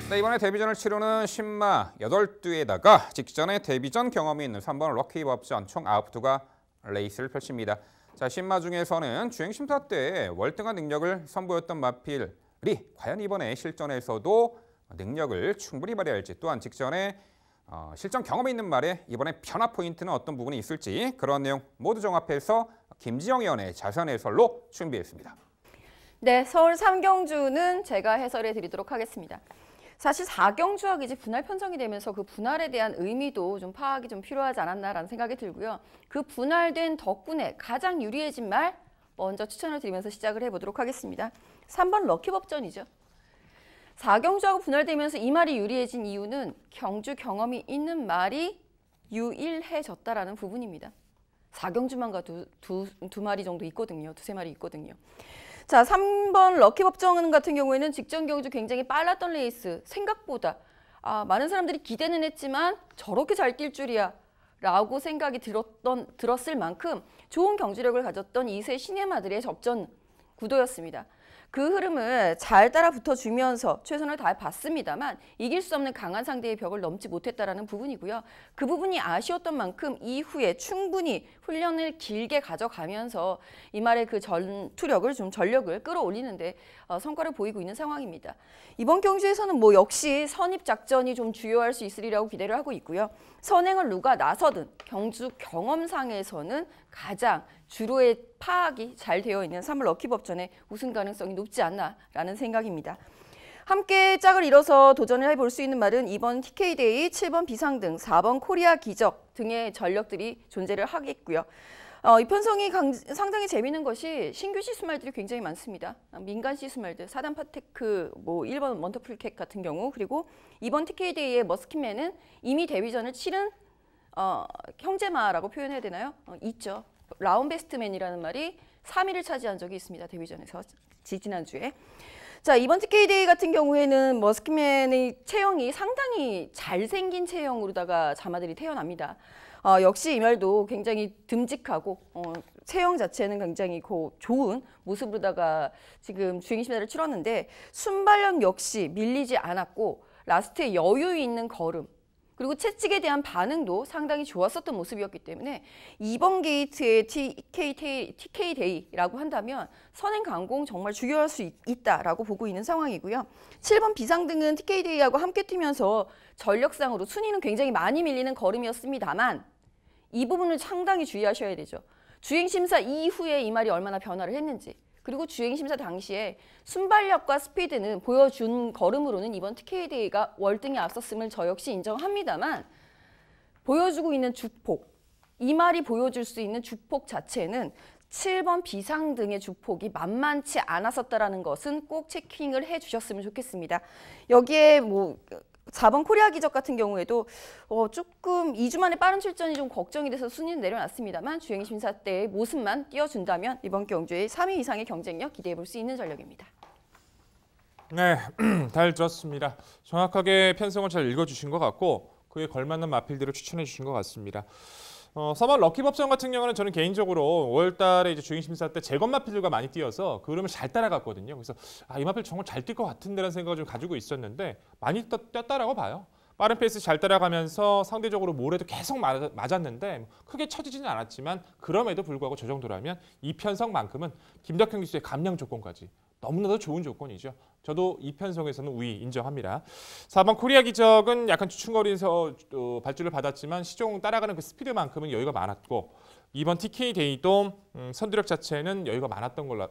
네, 이번에 데뷔전을 치르는 10마 8두에다가 직전에 데뷔전 경험이 있는 3번 럭키 밥전 총 9두가 레이스를 펼칩니다. 자, 신마 중에서는 주행심사 때 월등한 능력을 선보였던 마필이 과연 이번에 실전에서도 능력을 충분히 발휘할지 또한 직전에 어, 실전 경험이 있는 말에 이번에 변화 포인트는 어떤 부분이 있을지 그런 내용 모두 종합해서 김지영 의원의 자세한 해설로 준비했습니다. 네, 서울 삼경주는 제가 해설해 드리도록 하겠습니다. 사실 4경 주학이 이제 분할 편성이 되면서 그 분할에 대한 의미도 좀 파악이 좀 필요하지 않았나라는 생각이 들고요. 그 분할된 덕분에 가장 유리해진 말 먼저 추천을 드리면서 시작을 해보도록 하겠습니다. 3번 럭키 법전이죠. 4경 주하고 분할되면서 이 말이 유리해진 이유는 경주 경험이 있는 말이 유일해졌다라는 부분입니다. 4경주만 가도 두, 두 마리 정도 있거든요. 두세 마리 있거든요. 자, 3번 럭키 법정 같은 경우에는 직전 경주 굉장히 빨랐던 레이스. 생각보다 아, 많은 사람들이 기대는 했지만 저렇게 잘 뛸 줄이야. 라고 생각이 들었던, 들었을 만큼 좋은 경주력을 가졌던 2세 시네마들의 접전 구도였습니다. 그 흐름을 잘 따라 붙어주면서 최선을 다해 봤습니다만 이길 수 없는 강한 상대의 벽을 넘지 못했다라는 부분이고요. 그 부분이 아쉬웠던 만큼 이후에 충분히 훈련을 길게 가져가면서 이말의 그 전투력을 좀 전력을 끌어올리는데 어, 성과를 보이고 있는 상황입니다. 이번 경주에서는 뭐 역시 선입 작전이 좀 주요할 수 있으리라고 기대를 하고 있고요. 선행을 누가 나서든 경주 경험상에서는 가장 주로의 파악이 잘 되어 있는 3월 럭키 법전의 우승 가능성이 높지 않나라는 생각입니다. 함께 짝을 이뤄서 도전을 해볼 수 있는 말은 이번 TK데이, 7번 비상등, 4번 코리아 기적 등의 전력들이 존재를 하겠고요. 어, 이 편성이 강, 상당히 재미있는 것이 신규 시스말들이 굉장히 많습니다. 어, 민간 시스말들, 사단 파테크, 뭐 1번 먼터풀캣 같은 경우 그리고 이번 TK데이의 머스킷맨은 이미 데뷔전을 치른 어, 형제마라고 표현해야 되나요? 어, 있죠. 라운베스트맨이라는 말이 3위를 차지한 적이 있습니다. 데뷔전에서 지난주에자 이번 t k 데 같은 경우에는 머스키맨의 체형이 상당히 잘생긴 체형으로다가 자마들이 태어납니다. 어, 역시 이말도 굉장히 듬직하고 어, 체형 자체는 굉장히 고, 좋은 모습으로다가 지금 주행 심사를 치렀는데 순발력 역시 밀리지 않았고 라스트에 여유 있는 걸음 그리고 채찍에 대한 반응도 상당히 좋았었던 모습이었기 때문에 이번 게이트의 TK, TK 데이라고 한다면 선행 강공 정말 중요할 수 있, 다라고 보고 있는 상황이고요. 7번 비상등은 TK 데이하고 함께 튀면서 전력상으로 순위는 굉장히 많이 밀리는 걸음이었습니다만 이 부분을 상당히 주의하셔야 되죠. 주행심사 이후에 이 말이 얼마나 변화를 했는지 그리고 주행 심사 당시에 순발력과 스피드는 보여준 걸음으로는 이번 TKDA가 월등히 앞섰음을 저 역시 인정합니다만 보여주고 있는 주폭, 이 말이 보여줄 수 있는 주폭 자체는 7번 비상 등의 주폭이 만만치 않았었다라는 것은 꼭 체킹을 해주셨으면 좋겠습니다. 여기에 뭐 4번 코리아 기적 같은 경우에도 어, 조금 2주 만에 빠른 출전이 좀 걱정이 돼서 순위는 내려놨습니다만 주행 심사 때의 모습만 띄워준다면 이번 경주에 3위 이상의 경쟁력 기대해 볼 수 있는 전력입니다. 네, 잘 들었습니다. 정확하게 편성을 잘 읽어주신 것 같고 그에 걸맞는 마필들을 추천해 주신 것 같습니다. 어, 서말 럭키 법정 같은 경우는 저는 개인적으로 5월달에 이제 주인 심사 때 재건 마필들과 많이 뛰어서 그 흐름을 잘 따라갔거든요. 그래서 아, 이 마필 정말 잘 뛸 것 같은데라는 생각을 좀 가지고 있었는데 많이 뛰었다라고 봐요. 빠른 페이스 잘 따라가면서 상대적으로 모래도 계속 맞았는데 크게 처지지는 않았지만 그럼에도 불구하고 저 정도라면 이 편성만큼은 김덕현 기수의 감량 조건까지 너무나도 좋은 조건이죠. 저도 이편성에서는 우위 인정합니다. 4번 코리아 기적은 약간 추충거리에서 어, 발주를 받았지만 시종 따라가는 그 스피드만큼은 여유가 많았고 2번 TK 데이도 음, 선두력 자체는 여유가 많았던 걸로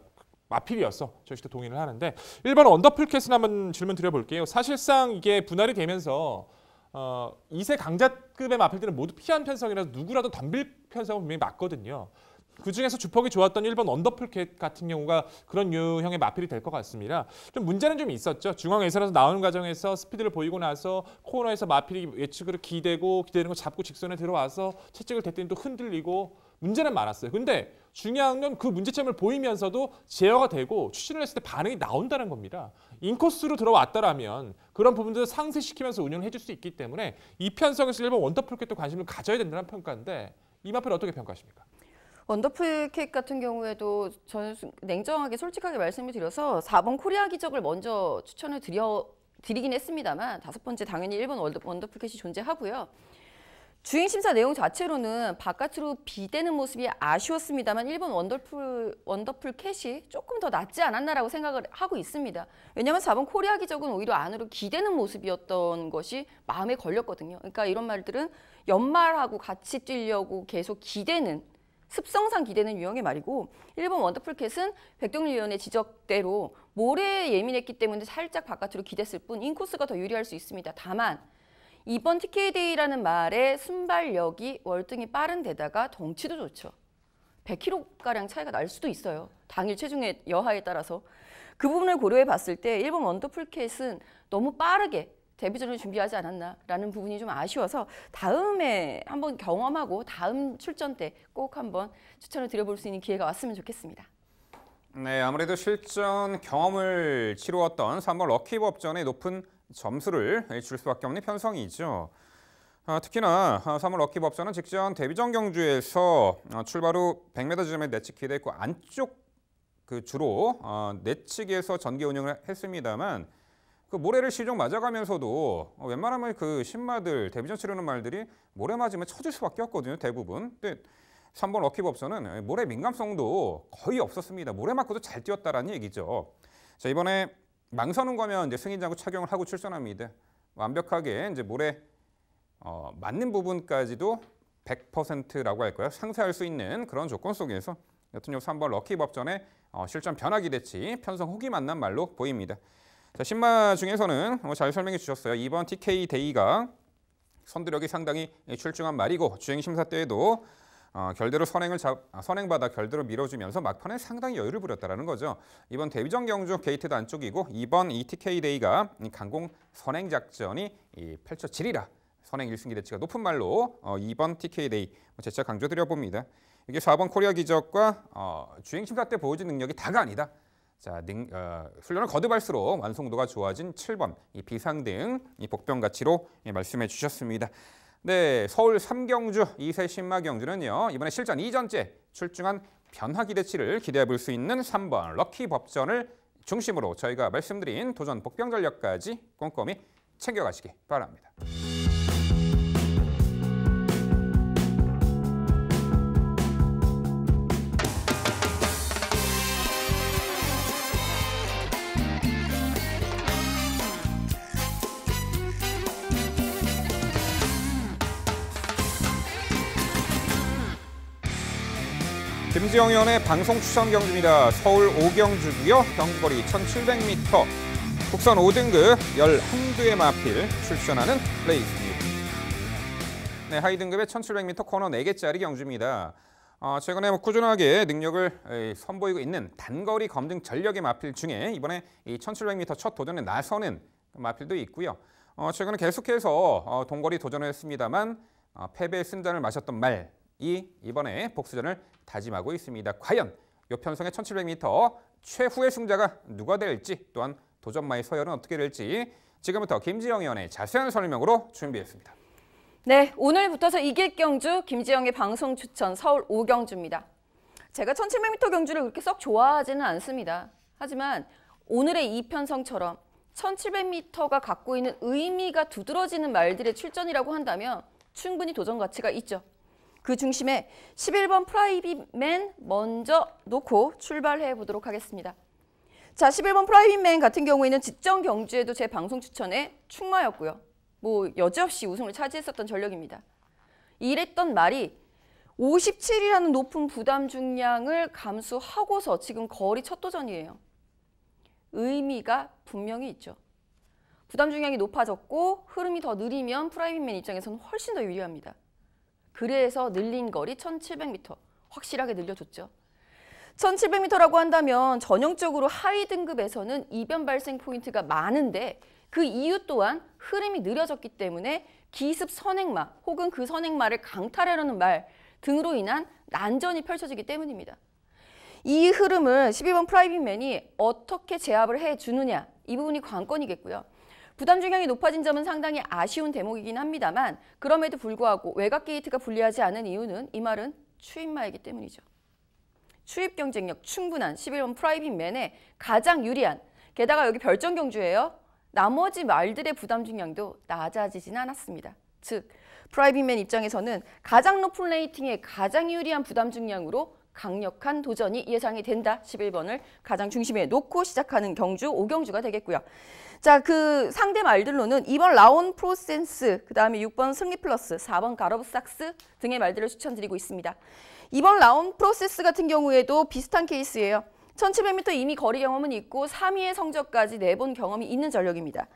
마필이었어. 저시도 동의를 하는데 1번 언더풀캐슬 한번 질문 드려볼게요. 사실상 이게 분할이 되면서 어, 2세 강자급의 마필들은 모두 피한 편성이라서 누구라도 덤빌 편성은 분명히 맞거든요. 그중에서 주폭이 좋았던 일본 언더풀캣 같은 경우가 그런 유형의 마필이 될 것 같습니다. 좀 문제는 좀 있었죠. 중앙 예선에서 나오는 과정에서 스피드를 보이고 나서 코너에서 마필이 예측으로 기대고 기대는 거 잡고 직선에 들어와서 채찍을 댔더니 또 흔들리고 문제는 많았어요. 근데 중요한 건 그 문제점을 보이면서도 제어가 되고 추진을 했을 때 반응이 나온다는 겁니다. 인코스로 들어왔더라면 그런 부분들을 상쇄시키면서 운영을 해줄 수 있기 때문에 이 편성에서 일본 원더풀캣도 관심을 가져야 된다는 평가인데 이 마필 어떻게 평가하십니까? 원더풀 케이크 같은 경우에도 저는 냉정하게 솔직하게 말씀을 드려서 4번 코리아 기적을 먼저 추천을 드려 드리긴 했습니다만 다섯 번째 당연히 1번 원더풀 캣이 존재하고요. 주인 심사 내용 자체로는 바깥으로 비대는 모습이 아쉬웠습니다만 1번 원더풀, 원더풀 캣이 조금 더 낫지 않았나라고 생각을 하고 있습니다. 왜냐하면 4번 코리아 기적은 오히려 안으로 기대는 모습이었던 것이 마음에 걸렸거든요. 그러니까 이런 말들은 연말하고 같이 뛰려고 계속 기대는 습성상 기대는 유형의 말이고 일본 원더풀캣은 백종률 위원의 지적대로 모래에 예민했기 때문에 살짝 바깥으로 기댔을 뿐 인코스가 더 유리할 수 있습니다. 다만 이번 TK데이라는 말의 순발력이 월등히 빠른 데다가 덩치도 좋죠. 100kg가량 차이가 날 수도 있어요. 당일 체중의 여하에 따라서. 그 부분을 고려해 봤을 때 일본 원더풀캣은 너무 빠르게 데뷔전을 준비하지 않았나라는 부분이 좀 아쉬워서 다음에 한번 경험하고 다음 출전 때 꼭 한번 추천을 드려볼 수 있는 기회가 왔으면 좋겠습니다. 네, 아무래도 실전 경험을 치루었던 3번 럭키 법전의 높은 점수를 줄 수밖에 없는 편성이죠. 아, 특히나 3월 럭키 법사는 직전 데뷔전 경주에서 어, 출발 후 100m 지점에 내치게 됐고 안쪽 그 주로 어, 내치기에서 전개 운영을 했습니다만 그 모래를 시종 맞아가면서도 어, 웬만하면 그 신마들 데뷔전 치르는 말들이 모래 맞으면 쳐질 수밖에 없거든요 대부분. 근데 3번 어키법서는 예, 모래 민감성도 거의 없었습니다. 모래 맞고도 잘 뛰었다라는 얘기죠. 자 이번에 망선은 거면 이제 승인장구 착용을 하고 출전합니다. 완벽하게 이제 모래 어, 맞는 부분까지도 100%라고 할까요? 상쇄할 수 있는 그런 조건 속에서 여튼 요 3번 럭키 법전의 어, 실전 변화 기대치 편성 후기 만난 말로 보입니다. 자, 신마 중에서는 뭐 잘 설명해 주셨어요. 이번 TK 데이가 선두력이 상당히 출중한 말이고 주행 심사 때에도 어, 결대로 선행을 잡, 아, 선행받아 결대로 밀어주면서 막판에 상당히 여유를 부렸다라는 거죠. 이번 대비전 경주 게이트도 안쪽이고 이번 ETK 데이가 강공 선행 작전이 펼쳐지리라. 선행 1승 기대치가 높은 말로 어, 이번 TK 데이 뭐 재차 강조드려 봅니다. 이게 4번 코리아 기적과 어, 주행 심사 때 보여진 능력이 다가 아니다. 자, 능, 어, 훈련을 거듭할수록 완성도가 좋아진 7번 이 비상등 이 복병 가치로 예, 말씀해 주셨습니다. 네, 서울 삼경주 이세 신마 경주는요. 이번에 실전 이전째 출중한 변화 기대치를 기대해 볼 수 있는 3번 럭키 법전을 중심으로 저희가 말씀드린 도전 복병 전략까지 꼼꼼히 챙겨가시기 바랍니다. 이지영위원의 방송 추천 경주입니다. 서울 오경주고요. 경거리 1700m, 국선 5등급 11두의 마필 출전하는 레이스입니다. 네, 하이 등급의 1700m 코너 4개짜리 경주입니다. 어, 최근에 뭐 꾸준하게 능력을 선보이고 있는 단거리 검증 전력의 마필 중에 이번에 이 1700m 첫 도전에 나서는 마필도 있고요. 어, 최근에 계속해서 어, 동거리 도전을 했습니다만 어, 패배의 쓴잔을 마셨던 말이 이번에 복수전을 다짐하고 있습니다. 과연 요 편성의 1700m 최후의 승자가 누가 될지 또한 도전마의 서열은 어떻게 될지 지금부터 김지영 위원의 자세한 설명으로 준비했습니다. 네, 오늘부터서 이길 경주 김지영의 방송 추천 서울 5경주입니다. 제가 1700m 경주를 그렇게 썩 좋아하지는 않습니다. 하지만 오늘의 이편성처럼 1700m가 갖고 있는 의미가 두드러지는 말들의 출전이라고 한다면 충분히 도전 가치가 있죠. 그 중심에 11번 프라이빗맨 먼저 놓고 출발해 보도록 하겠습니다. 자, 11번 프라이빗맨 같은 경우에는 직전 경주에도 제 방송 추천에 충마였고요. 뭐 여지없이 우승을 차지했었던 전력입니다. 이랬던 말이 57이라는 높은 부담 중량을 감수하고서 지금 거리 첫 도전이에요. 의미가 분명히 있죠. 부담 중량이 높아졌고 흐름이 더 느리면 프라이빗맨 입장에서는 훨씬 더 유리합니다. 그래서 늘린 거리 1700m 확실하게 늘려줬죠. 1700m라고 한다면 전형적으로 하위 등급에서는 이변 발생 포인트가 많은데 그 이유 또한 흐름이 느려졌기 때문에 기습 선행마 혹은 그 선행마를 강탈하려는 말 등으로 인한 난전이 펼쳐지기 때문입니다. 이 흐름을 12번 프라이빗맨이 어떻게 제압을 해주느냐 이 부분이 관건이겠고요. 부담 중량이 높아진 점은 상당히 아쉬운 대목이긴 합니다만 그럼에도 불구하고 외곽 게이트가 불리하지 않은 이유는 이 말은 추입마이기 때문이죠. 추입 경쟁력 충분한 11번 프라이빗맨에 가장 유리한 게다가 여기 별정 경주예요. 나머지 말들의 부담 중량도 낮아지진 않았습니다. 즉 프라이빗맨 입장에서는 가장 높은 레이팅에 가장 유리한 부담 중량으로 강력한 도전이 예상이 된다. 11번을 가장 중심에 놓고 시작하는 경주, 오경주가 되겠고요. 자, 그 상대 말들로는 2번 라온 프로센스, 그 다음에 6번 승리 플러스, 4번 가로브삭스 등의 말들을 추천드리고 있습니다. 2번 라온 프로세스 같은 경우에도 비슷한 케이스예요. 1700m 이미 거리 경험은 있고 3위의 성적까지 내본 경험이 있는 전력입니다.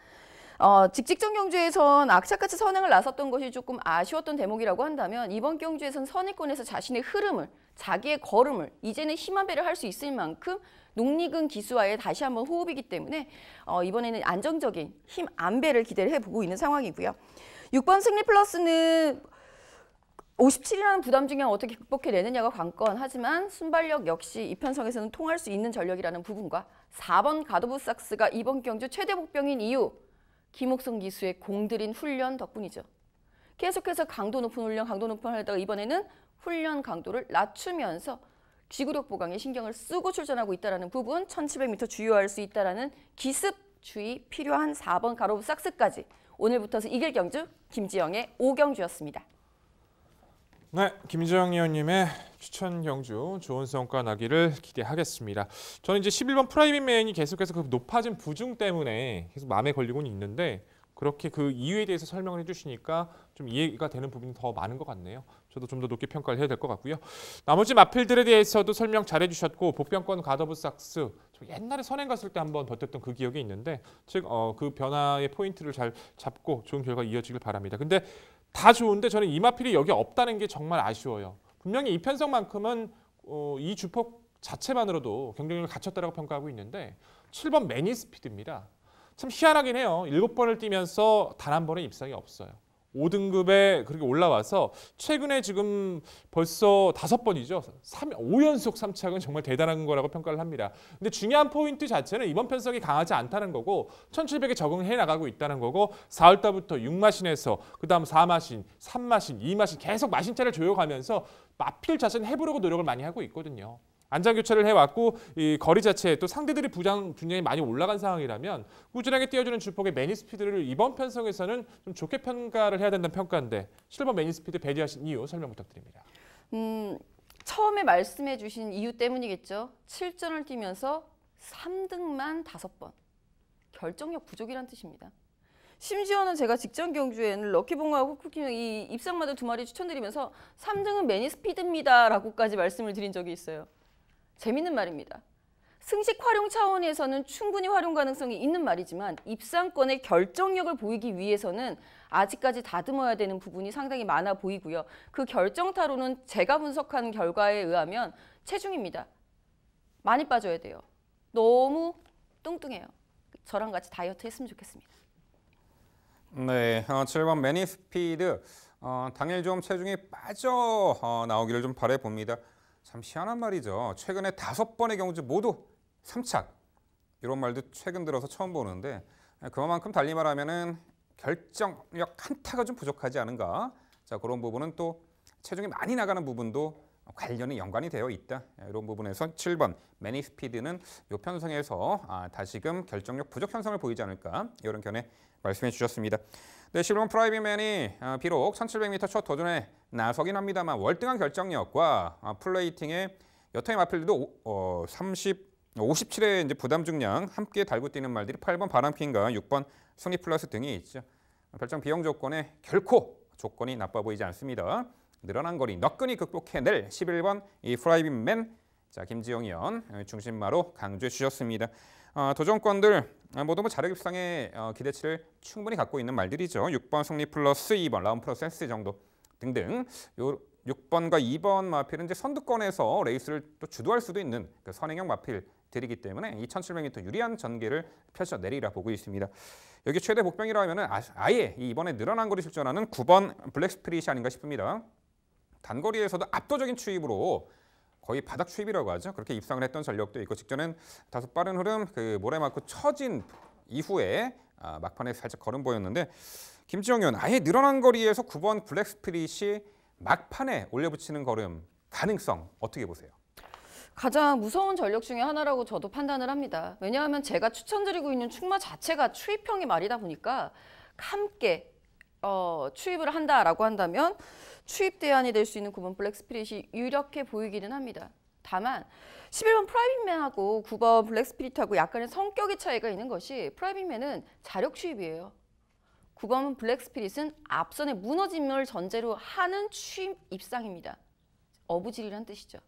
어, 직직정 경주에선 악착같이 선행을 나섰던 것이 조금 아쉬웠던 대목이라고 한다면 이번 경주에선 선입권에서 자신의 흐름을 자기의 걸음을 이제는 희망배를할 수 있을 만큼 농익은 기수와의 다시 한번 호흡이기 때문에 어, 이번에는 안정적인 힘 안배를 기대를 해보고 있는 상황이고요. 6번 승리 플러스는 57이라는 부담 중에 어떻게 극복해내느냐가 관건 하지만 순발력 역시 이편성에서는 통할 수 있는 전력이라는 부분과 4번 가도부삭스가 이번 경주 최대 복병인 이유 김옥성 기수의 공들인 훈련 덕분이죠. 계속해서 강도 높은 훈련, 강도 높은 훈련 하다가 이번에는 훈련 강도를 낮추면서 지구력 보강에 신경을 쓰고 출전하고 있다는 부분, 1700m 주유할 수 있다는 기습 주의 필요한 4번 가로브 삭스까지 오늘부터서 이길 경주 김지영의 오경주였습니다. 네, 김재영 의원님의 추천 경주 좋은 성과 나기를 기대하겠습니다. 저는 이제 11번 프라이빗 메인이 계속해서 그 높아진 부중 때문에 계속 마음에 걸리고는 있는데 그렇게 그 이유에 대해서 설명을 해주시니까 좀 이해가 되는 부분이 더 많은 것 같네요. 저도 좀 더 높게 평가를 해야 될 것 같고요. 나머지 마필들에 대해서도 설명 잘 해주셨고 복병권 가더브 삭스 옛날에 선행 갔을 때 한번 버텼던 그 기억이 있는데 즉그 어, 그 변화의 포인트를 잘 잡고 좋은 결과 이어지길 바랍니다. 근데 다 좋은데 저는 이마필이 여기 없다는 게 정말 아쉬워요. 분명히 이 편성만큼은 어, 이 주폭 자체만으로도 경쟁력을 갖췄다고 평가하고 있는데 7번 매니스피드입니다. 참 희한하긴 해요. 7번을 뛰면서 단 한 번의 입상이 없어요. 5등급에 그렇게 올라와서 최근에 지금 벌써 다섯 번이죠. 3, 5연속 3착은 정말 대단한 거라고 평가를 합니다. 근데 중요한 포인트 자체는 이번 편성이 강하지 않다는 거고 1700에 적응해 나가고 있다는 거고 4월달부터 6마신에서 그다음 4마신, 3마신, 2마신 계속 마신차를 조여가면서 마필 자세는 해보려고 노력을 많이 하고 있거든요. 안장 교체를 해왔고 이 거리 자체에 또 상대들이 부장 분량이 많이 올라간 상황이라면 꾸준하게 띄워주는 주폭의 매니스피드를 이번 편성에서는 좀 좋게 평가를 해야 된다는 평가인데 실버 매니스피드 배제하신 이유 설명 부탁드립니다. 음, 처음에 말씀해 주신 이유 때문이겠죠. 7전을 뛰면서 3등만 5번. 결정력 부족이란 뜻입니다. 심지어는 제가 직전 경주에는 럭키봉과 후쿠키킹이 입상마다 두 마리 추천드리면서 3등은 매니스피드입니다라고까지 말씀을 드린 적이 있어요. 재밌는 말입니다. 승식 활용 차원에서는 충분히 활용 가능성이 있는 말이지만 입상권의 결정력을 보이기 위해서는 아직까지 다듬어야 되는 부분이 상당히 많아 보이고요. 그 결정타로는 제가 분석한 결과에 의하면 체중입니다. 많이 빠져야 돼요. 너무 뚱뚱해요. 저랑 같이 다이어트 했으면 좋겠습니다. 네, 어, 7번 매니스피드 어, 당일 좀 체중이 빠져 어, 나오기를 좀 바래봅니다. 참 희한한 말이죠. 최근에 다섯 번의 경우 모두 3착. 이런 말도 최근 들어서 처음 보는데 예, 그만큼 달리 말하면은 결정력 한타가 좀 부족하지 않은가. 자 그런 부분은 또 체중이 많이 나가는 부분도 관련이 연관이 되어 있다. 예, 이런 부분에서 7번 매니스피드는 요 편성에서 아, 다시금 결정력 부족 현상을 보이지 않을까 이런 견해 말씀해 주셨습니다. 네, 1번프라이빗 매니 아, 비록 1700m 첫 도전에 나서긴 합니다만 월등한 결정력과 아, 플레이팅에 여타임 아필드도 어, 30 57회 어, 이제 부담 중량 함께 달고 뛰는 말들이 8번 바람핀과 6번 승리 플러스 등이 있죠. 별장 비용 조건에 결코 조건이 나빠 보이지 않습니다. 늘어난 거리 너끈히 극복해낼 11번 이 프라이빗맨 자 김지영 의원 어, 중심마로 강조해 주셨습니다. 어, 도전권들 아, 모두 뭐 자력 입상의 어, 기대치를 충분히 갖고 있는 말들이죠. 6번 승리 플러스 2번 라운 프로세스 정도 등등 요 6번과 2번 마필은 이제 선두권에서 레이스를 또 주도할 수도 있는 그 선행형 마필들이기 때문에 2,700m 유리한 전개를 펼쳐내리라 보고 있습니다. 여기 최대 복병이라 하면 아, 아예 이번에 늘어난 거리 실전하는 9번 블랙스프릿이 아닌가 싶습니다. 단거리에서도 압도적인 추입으로 거의 바닥 추입이라고 하죠. 그렇게 입상을 했던 전력도 있고 직전엔 다소 빠른 흐름 그 모래 맞고 처진 이후에 아, 막판에 살짝 걸음 보였는데 김지영 의원 아예 늘어난 거리에서 9번 블랙스피릿이 막판에 올려붙이는 걸음 가능성 어떻게 보세요? 가장 무서운 전력 중의 하나라고 저도 판단을 합니다. 왜냐하면 제가 추천드리고 있는 충마 자체가 추입형의 말이다 보니까 함께 어, 추입을 한다라고 한다면 추입 대안이 될 수 있는 9번 블랙스피릿이 유력해 보이기는 합니다. 다만 11번 프라이빗맨하고 9번 블랙스피릿하고 약간의 성격의 차이가 있는 것이 프라이빗맨은 자력 추입이에요. 9번 블랙스피릿은 앞선의 무너짐을 전제로 하는 취입 입상입니다. 어부질이란 뜻이죠.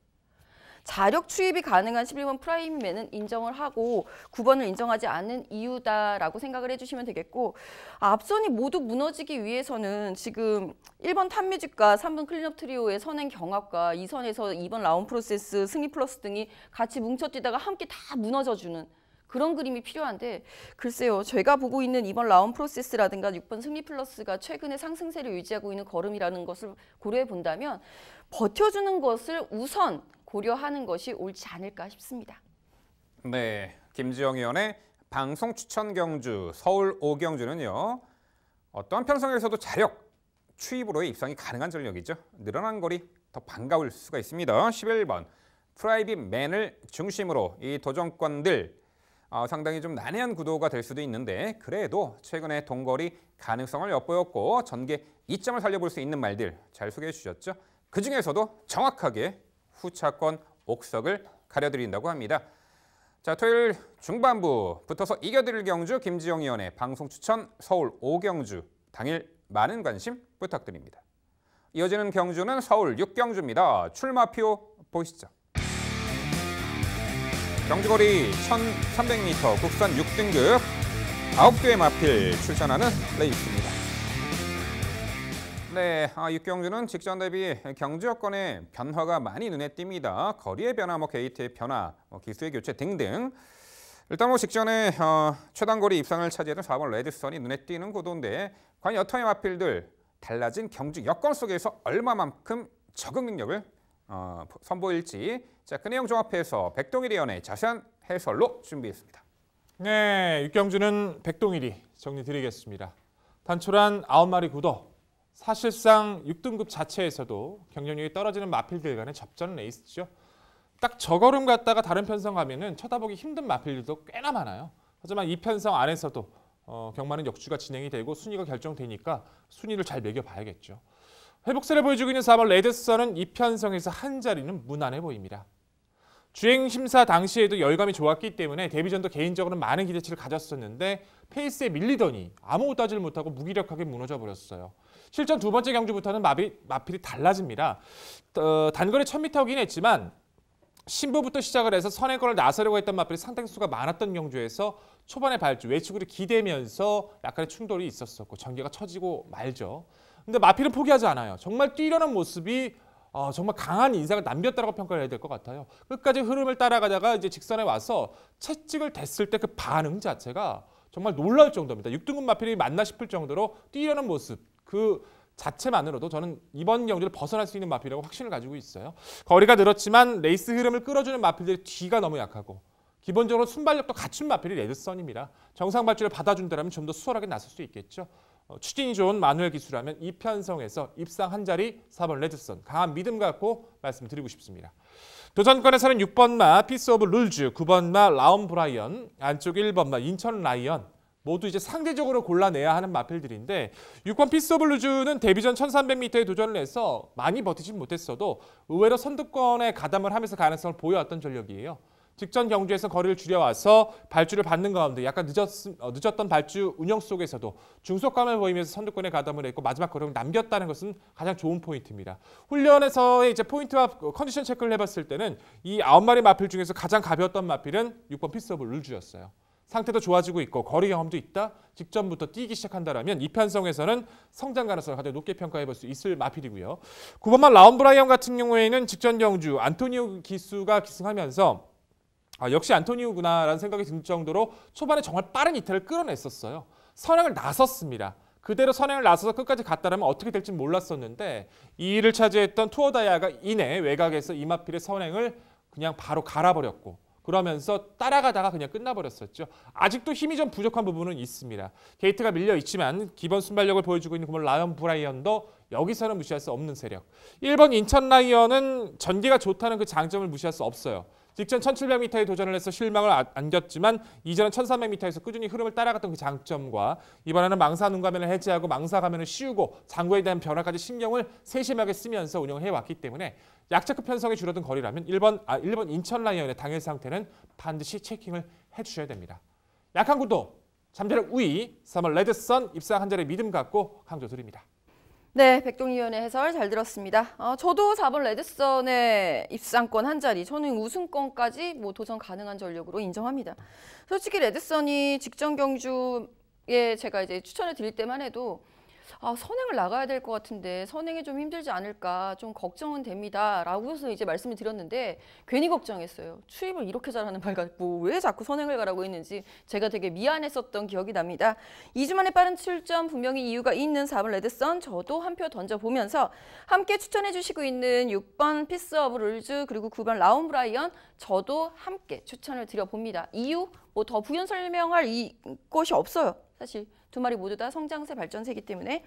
자력 추입이 가능한 11번 프라임맨은 인정을 하고 9번을 인정하지 않는 이유다라고 생각을 해주시면 되겠고 앞선이 모두 무너지기 위해서는 지금 1번 탑뮤직과 3번 클린업 트리오의 선행 경합과 2선에서 2번 라운 프로세스, 승리 플러스 등이 같이 뭉쳐뛰다가 함께 다 무너져주는 그런 그림이 필요한데 글쎄요. 제가 보고 있는 이번 라운 프로세스라든가 6번 승리 플러스가 최근에 상승세를 유지하고 있는 걸음이라는 것을 고려해 본다면 버텨주는 것을 우선 고려하는 것이 옳지 않을까 싶습니다. 네, 김지영 의원의 방송 추천 경주 서울 오경주는요. 어떠한 편성에서도 자력, 추입으로의 입상이 가능한 전력이죠. 늘어난 거리 더 반가울 수가 있습니다. 11번 프라이빗 맨을 중심으로 이 도전권들 어, 상당히 좀 난해한 구도가 될 수도 있는데 그래도 최근에 동거리 가능성을 엿보였고 전개 이점을 살려볼 수 있는 말들 잘 소개해 주셨죠. 그중에서도 정확하게 후차권 옥석을 가려드린다고 합니다. 자, 토요일 중반부 붙어서 이겨드릴 경주 김지영 위원의 방송 추천 서울 5경주 당일 많은 관심 부탁드립니다. 이어지는 경주는 서울 6경주입니다. 출마표 보시죠. 경주거리 1300m 국산 6등급 9개의 마필 출전하는 레이스입니다. 네, 아, 6경주는 직전 대비 경주 여건의 변화가 많이 눈에 띕니다. 거리의 변화, 뭐 게이트의 변화, 뭐 기수의 교체 등등. 일단 뭐 직전에 어, 최단거리 입상을 차지했던 4번 레드선이 눈에 띄는 구도인데 과연 여타의 마필들 달라진 경주 여건 속에서 얼마만큼 적응 능력을 어, 선보일지 자, 그 내용 종합해서 백동일의 연의 자세한 해설로 준비했습니다. 네, 육경주는 백동일이 정리드리겠습니다. 단촐한 아홉 마리 굳어 사실상 6등급 자체에서도 경쟁력이 떨어지는 마필들 간의 접전 레이스죠. 딱 저걸음 갔다가 다른 편성 가면은 쳐다보기 힘든 마필들도 꽤나 많아요. 하지만 이 편성 안에서도 어, 경마는 역주가 진행이 되고 순위가 결정되니까 순위를 잘 매겨봐야겠죠. 회복세를 보여주고 있는 4번 레드썬은 이편성에서 한 자리는 무난해 보입니다. 주행심사 당시에도 열감이 좋았기 때문에 데뷔전도 개인적으로 많은 기대치를 가졌었는데 페이스에 밀리더니 아무것도 하질 못하고 무기력하게 무너져버렸어요. 실전 두 번째 경주부터는 마비, 마필이 달라집니다. 어, 단거리 1000m이긴 했지만 신부부터 시작을 해서 선행권을 나서려고 했던 마필이 상당히 수가 많았던 경주에서 초반에 발주, 외축으로 기대면서 약간의 충돌이 있었었고 전개가 처지고 말죠. 근데 마필은 포기하지 않아요. 정말 뛰려는 모습이 어, 정말 강한 인상을 남겼다고 평가를 해야 될 것 같아요. 끝까지 흐름을 따라가다가 이제 직선에 와서 채찍을 댔을 때 그 반응 자체가 정말 놀랄 정도입니다. 6등급 마필이 맞나 싶을 정도로 뛰려는 모습 그 자체만으로도 저는 이번 경기를 벗어날 수 있는 마필이라고 확신을 가지고 있어요. 거리가 늘었지만 레이스 흐름을 끌어주는 마필들이 뒤가 너무 약하고 기본적으로 순발력도 갖춘 마필이 레드선입니다. 정상 발주를 받아준다면 좀 더 수월하게 나설 수 있겠죠. 어, 추진이 좋은 마누엘 기술하면 이편성에서 입상 한 자리 4번 레드선 강한 믿음 갖고 말씀드리고 싶습니다. 도전권에서는 6번 마 피스 오브 룰즈, 9번 마 라온 브라이언, 안쪽 1번 마 인천 라이언 모두 이제 상대적으로 골라내야 하는 마필들인데 6번 피스 오브 룰즈는 데뷔전 1300m에 도전을 해서 많이 버티진 못했어도 의외로 선두권에 가담을 하면서 가능성을 보여왔던 전력이에요. 직전 경주에서 거리를 줄여와서 발주를 받는 가운데 약간 늦었, 어, 늦었던 발주 운영 속에서도 중속감을 보이면서 선두권에 가담을 했고 마지막 걸음을 남겼다는 것은 가장 좋은 포인트입니다. 훈련에서의 이제 포인트와 컨디션 체크를 해봤을 때는 이 아홉 마리 마필 중에서 가장 가벼웠던 마필은 6번 피스오브 룰주였어요. 상태도 좋아지고 있고 거리 경험도 있다. 직전부터 뛰기 시작한다라면 이편성에서는 성장 가능성을 가장 높게 평가해 볼 수 있을 마필이고요. 9번만 라운브라이언 같은 경우에는 직전 경주 안토니오 기수가 기승하면서 아, 역시 안토니우구나라는 생각이 들 정도로 초반에 정말 빠른 이탈을 끌어냈었어요. 선행을 나섰습니다. 그대로 선행을 나서서 끝까지 갔다라면 어떻게 될지 몰랐었는데 이 일을 차지했던 투어다이아가 이내 외곽에서 이마필의 선행을 그냥 바로 갈아버렸고 그러면서 따라가다가 그냥 끝나버렸었죠. 아직도 힘이 좀 부족한 부분은 있습니다. 게이트가 밀려 있지만 기본 순발력을 보여주고 있는 그물 라이언 브라이언도 여기서는 무시할 수 없는 세력. 1번 인천 라이언은 전기가 좋다는 그 장점을 무시할 수 없어요. 직전 1700m에 도전을 해서 실망을 안겼지만 이전은 1300m에서 꾸준히 흐름을 따라갔던 그 장점과 이번에는 망사 눈가면을 해제하고 망사 가면을 씌우고 장구에 대한 변화까지 신경을 세심하게 쓰면서 운영 해왔기 때문에 약자급 편성이 줄어든 거리라면 1번, 아, 1번 인천 라이언의 당일 상태는 반드시 체킹을 해주셔야 됩니다. 약한 구도, 잠재력 우위, 3월 레드선 입상 한 자리 믿음 갖고 강조드립니다. 네, 백동위원회 해설 잘 들었습니다. 어, 저도 4번 레드썬의 입상권 한 자리, 저는 우승권까지 뭐 도전 가능한 전력으로 인정합니다. 솔직히 레드썬이 직전 경주에 제가 이제 추천을 드릴 때만 해도 아, 선행을 나가야 될 것 같은데 선행이 좀 힘들지 않을까 좀 걱정은 됩니다. 라고서 이제 말씀을 드렸는데 괜히 걱정했어요. 추입을 이렇게 잘하는 발같고 왜 자꾸 선행을 가라고 했는지 제가 되게 미안했었던 기억이 납니다. 2주 만에 빠른 출전 분명히 이유가 있는 4번 레드썬 저도 한 표 던져보면서 함께 추천해 주시고 있는 6번 피스 오브 룰즈 그리고 9번 라운 브라이언 저도 함께 추천을 드려봅니다. 이유 뭐 더 부연 설명할 이, 것이 없어요. 사실 두 마리 모두 다 성장세 발전세이기 때문에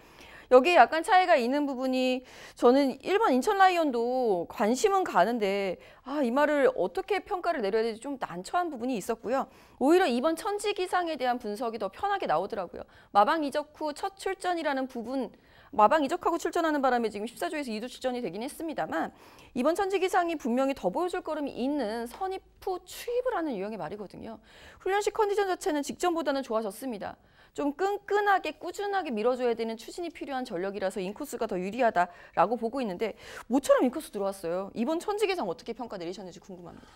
여기에 약간 차이가 있는 부분이 저는 일반 인천 라이온도 관심은 가는데 아, 이 말을 어떻게 평가를 내려야 될지 좀 난처한 부분이 있었고요. 오히려 이번 천지기상에 대한 분석이 더 편하게 나오더라고요. 마방 이적 후 첫 출전이라는 부분 마방 이적하고 출전하는 바람에 지금 14조에서 2조 출전이 되긴 했습니다만 이번 천지기상이 분명히 더 보여줄 걸음이 있는 선입 후 추입을 하는 유형의 말이거든요. 훈련 시 컨디션 자체는 직전보다는 좋아졌습니다. 좀 끈끈하게 꾸준하게 밀어줘야 되는 추진이 필요한 전력이라서 인코스가 더 유리하다라고 보고 있는데 모처럼 인코스 들어왔어요. 이번 천지개상 어떻게 평가 내리셨는지 궁금합니다.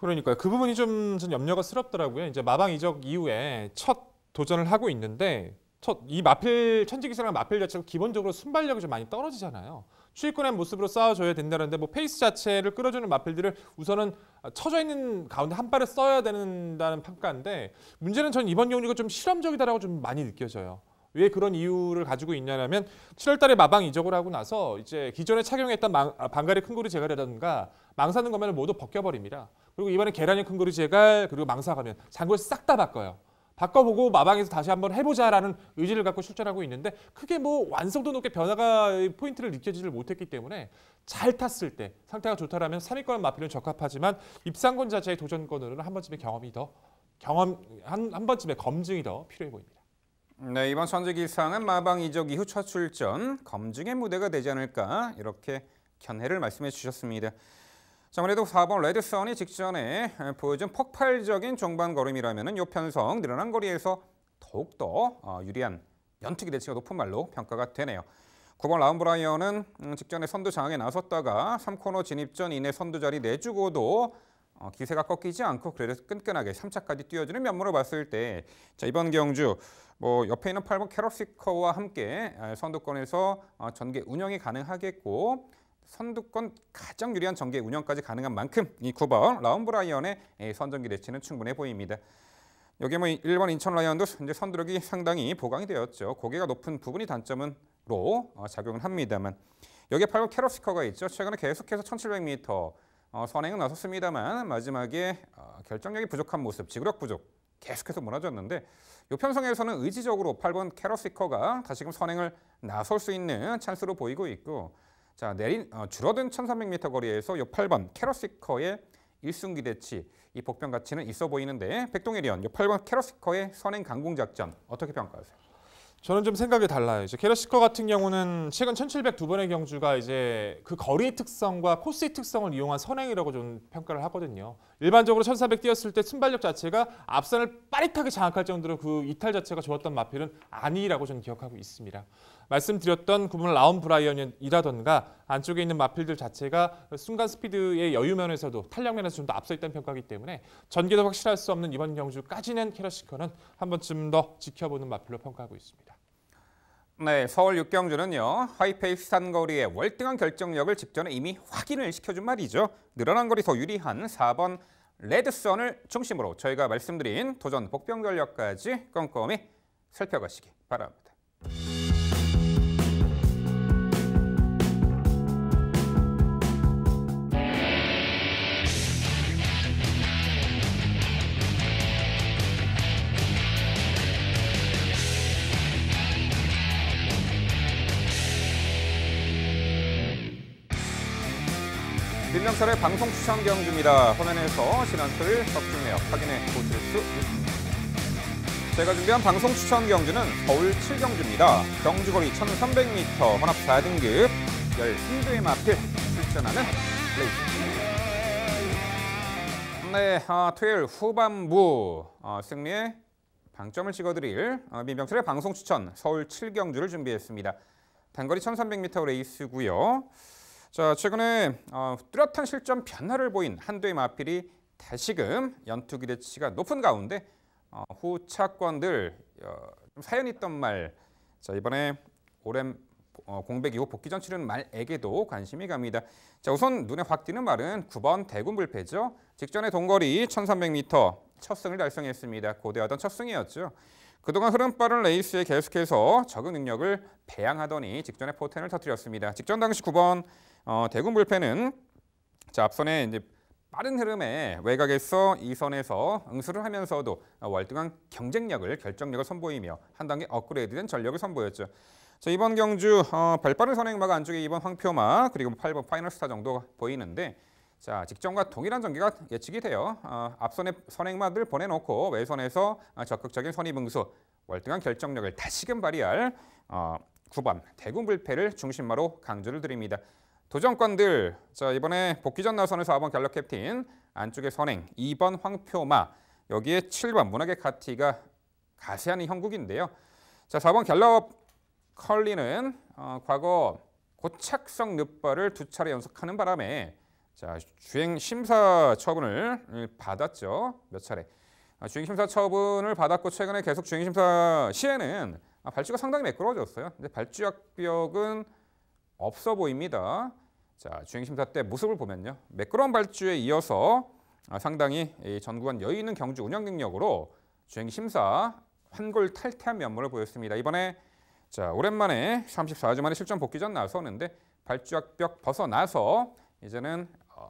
그러니까요. 그 부분이 좀 염려가 스럽더라고요. 이제 마방 이적 이후에 첫 도전을 하고 있는데 첫 이 마필 천지기사랑 마필 자체가 기본적으로 순발력이 좀 많이 떨어지잖아요. 수익권의 모습으로 쌓아줘야 된다는데 뭐 페이스 자체를 끌어주는 마필들을 우선은 쳐져 있는 가운데 한 발을 써야 된다는 평가인데 문제는 전 이번 경기가 좀 실험적이다라고 좀 많이 느껴져요. 왜 그런 이유를 가지고 있냐면 7월달에 마방 이적을 하고 나서 이제 기존에 착용했던 망, 아, 방갈리 큰고리 재갈이라든가 망사는 거면을 모두 벗겨버립니다. 그리고 이번에 계란이 큰고리 제갈 그리고 망사 가면 장구를 싹 다 바꿔요. 바꿔보고 마방에서 다시 한번 해보자라는 의지를 갖고 출전하고 있는데 크게 뭐 완성도 높게 변화가 포인트를 느껴지질 못했기 때문에 잘 탔을 때 상태가 좋다라면 3위권 마필은 적합하지만 입상권 자체의 도전권으로는 한 번쯤의 경험이 더 경험 한, 한 번쯤의 검증이 더 필요해 보입니다. 네, 이번 선제기상은 마방 이적 이후 첫 출전 검증의 무대가 되지 않을까 이렇게 견해를 말씀해 주셨습니다. 자, 아무래도 4번 레드선이 직전에 보여준 폭발적인 정반 걸음이라면 이 편성 늘어난 거리에서 더욱더 아, 유리한 연특이 대치가 높은 말로 평가가 되네요. 9번 라운브라이어는 음, 직전에 선두 장악에 나섰다가 3코너 진입 전 이내 선두 자리 내주고도 어, 기세가 꺾이지 않고 그래도 끈끈하게 3차까지 뛰어주는 면모를 봤을 때 자, 이번 경주 뭐 옆에 있는 8번 캐럿시커와 함께 선두권에서 어, 전개 운영이 가능하겠고 선두권 가장 유리한 전개 운영까지 가능한 만큼 이 9번 라운브라이언의 선전기 대치는 충분해 보입니다. 여기 뭐 1번 인천 라이언도 현재 선두력이 상당히 보강이 되었죠. 고개가 높은 부분이 단점은 로 어, 작용을 합니다만 여기에 8번 캐럿시커가 있죠. 최근에 계속해서 1700m 어, 선행은 나섰습니다만 마지막에 어, 결정력이 부족한 모습, 지구력 부족 계속해서 무너졌는데 이 편성에서는 의지적으로 8번 캐럿시커가 다시금 선행을 나설 수 있는 찬스로 보이고 있고 자, 내린 어, 줄어든 1300m 거리에서 요 8번 캐러시커의 1순 기대치 이 복병 가치는 있어 보이는데 백동일이언 요 8번 캐러시커의 선행 강공 작전 어떻게 평가하세요? 저는 좀 생각이 달라요. 이제 캐러시커 같은 경우는 최근 1 7 0 2 번의 경주가 이제 그 거리 의 특성과 코스의 특성을 이용한 선행이라고 좀 평가를 하거든요. 일반적으로 1,400 뛰었을 때 순발력 자체가 앞선을 빠릿하게 장악할 정도로 그 이탈 자체가 좋았던 마필은 아니라고 저는 기억하고 있습니다. 말씀드렸던 구분을 라운 브라이언이라던가 안쪽에 있는 마필들 자체가 순간 스피드의 여유 면에서도 탄력 면에서 좀 더 앞서 있다는 평가이기 때문에 전개도 확실할 수 없는 이번 경주까지는 캐러시커는 한 번쯤 더 지켜보는 마필로 평가하고 있습니다. 네, 서울 6경주는요. 하이페이스 산거리의 월등한 결정력을 직전에 이미 확인을 시켜준 말이죠. 늘어난 거리 더 유리한 4번 레드선을 중심으로 저희가 말씀드린 도전 복병전력까지 꼼꼼히 살펴가시기 바랍니다. 방송 추천 경주입니다. 화면에서 지난토일 석중매역 확인해 보실 수 있습니다. 제가 준비한 방송 추천 경주는 서울 7경주입니다. 경주거리 1300m 혼합 4등급 11개의 마필 출전하는 레이스. 네, 아, 토요일 후반부 아, 승리의 방점을 찍어드릴 아, 민병철의 방송 추천 서울 7경주를 준비했습니다. 단거리 1300m 레이스고요. 자, 최근에 어, 뚜렷한 실전 변화를 보인 한두의 마필이 다시금 연투 기대치가 높은 가운데 어, 후차권들 어, 좀 사연 있던 말. 자, 이번에 오랜 어, 공백 이후 복귀 전 치른 말에게도 관심이 갑니다. 자, 우선 눈에 확 띄는 말은 9번 대군 불패죠. 직전의 동거리 1300m 첫 승을 달성했습니다. 고대하던 첫 승이었죠. 그동안 흐름 빠른 레이스에 계속해서 적은 능력을 배양하더니 직전에 포텐을 터뜨렸습니다. 직전 당시 9번 어, 대구 불펜은 자, 앞선에 이제 빠른 흐름에 외곽에서 이선에서 응수를 하면서도 월등한 경쟁력을 결정력을 선보이며 한 단계 업그레이드된 전력을 선보였죠. 자, 이번 경주 어, 발빠른 선행막 안쪽에 이번 황표마 그리고 8번 파이널스타 정도 보이는데 자 직전과 동일한 전개가 예측이 돼요. 어, 앞선에 선행마들 보내놓고 외선에서 어, 적극적인 선입응수 월등한 결정력을 다시금 발휘할 어, 9번 대군 불패를 중심마로 강조를 드립니다. 도전권들 자 이번에 복귀전 나선에서 4번 갤럭 캡틴 안쪽에 선행 2번 황표마 여기에 7번 문학의 카티가 가세하는 형국인데요. 자 4번 갤럽 컬리는 어, 과거 고착성 늪발을 두 차례 연속하는 바람에 자 주행 심사 처분을 받았죠 몇 차례 아, 주행 심사 처분을 받았고 최근에 계속 주행 심사 시에는 아, 발주가 상당히 매끄러워졌어요. 근데 발주 약벽은 없어 보입니다. 자, 주행심사 때 모습을 보면요. 매끄러운 발주에 이어서 아, 상당히 전구간 여유 있는 경주 운영 능력으로 주행심사 환골 탈퇴한 면모를 보였습니다. 이번에 자 오랜만에 34주 만에 실전 복귀 전 나서는데 발주학벽 벗어나서 이제는 어,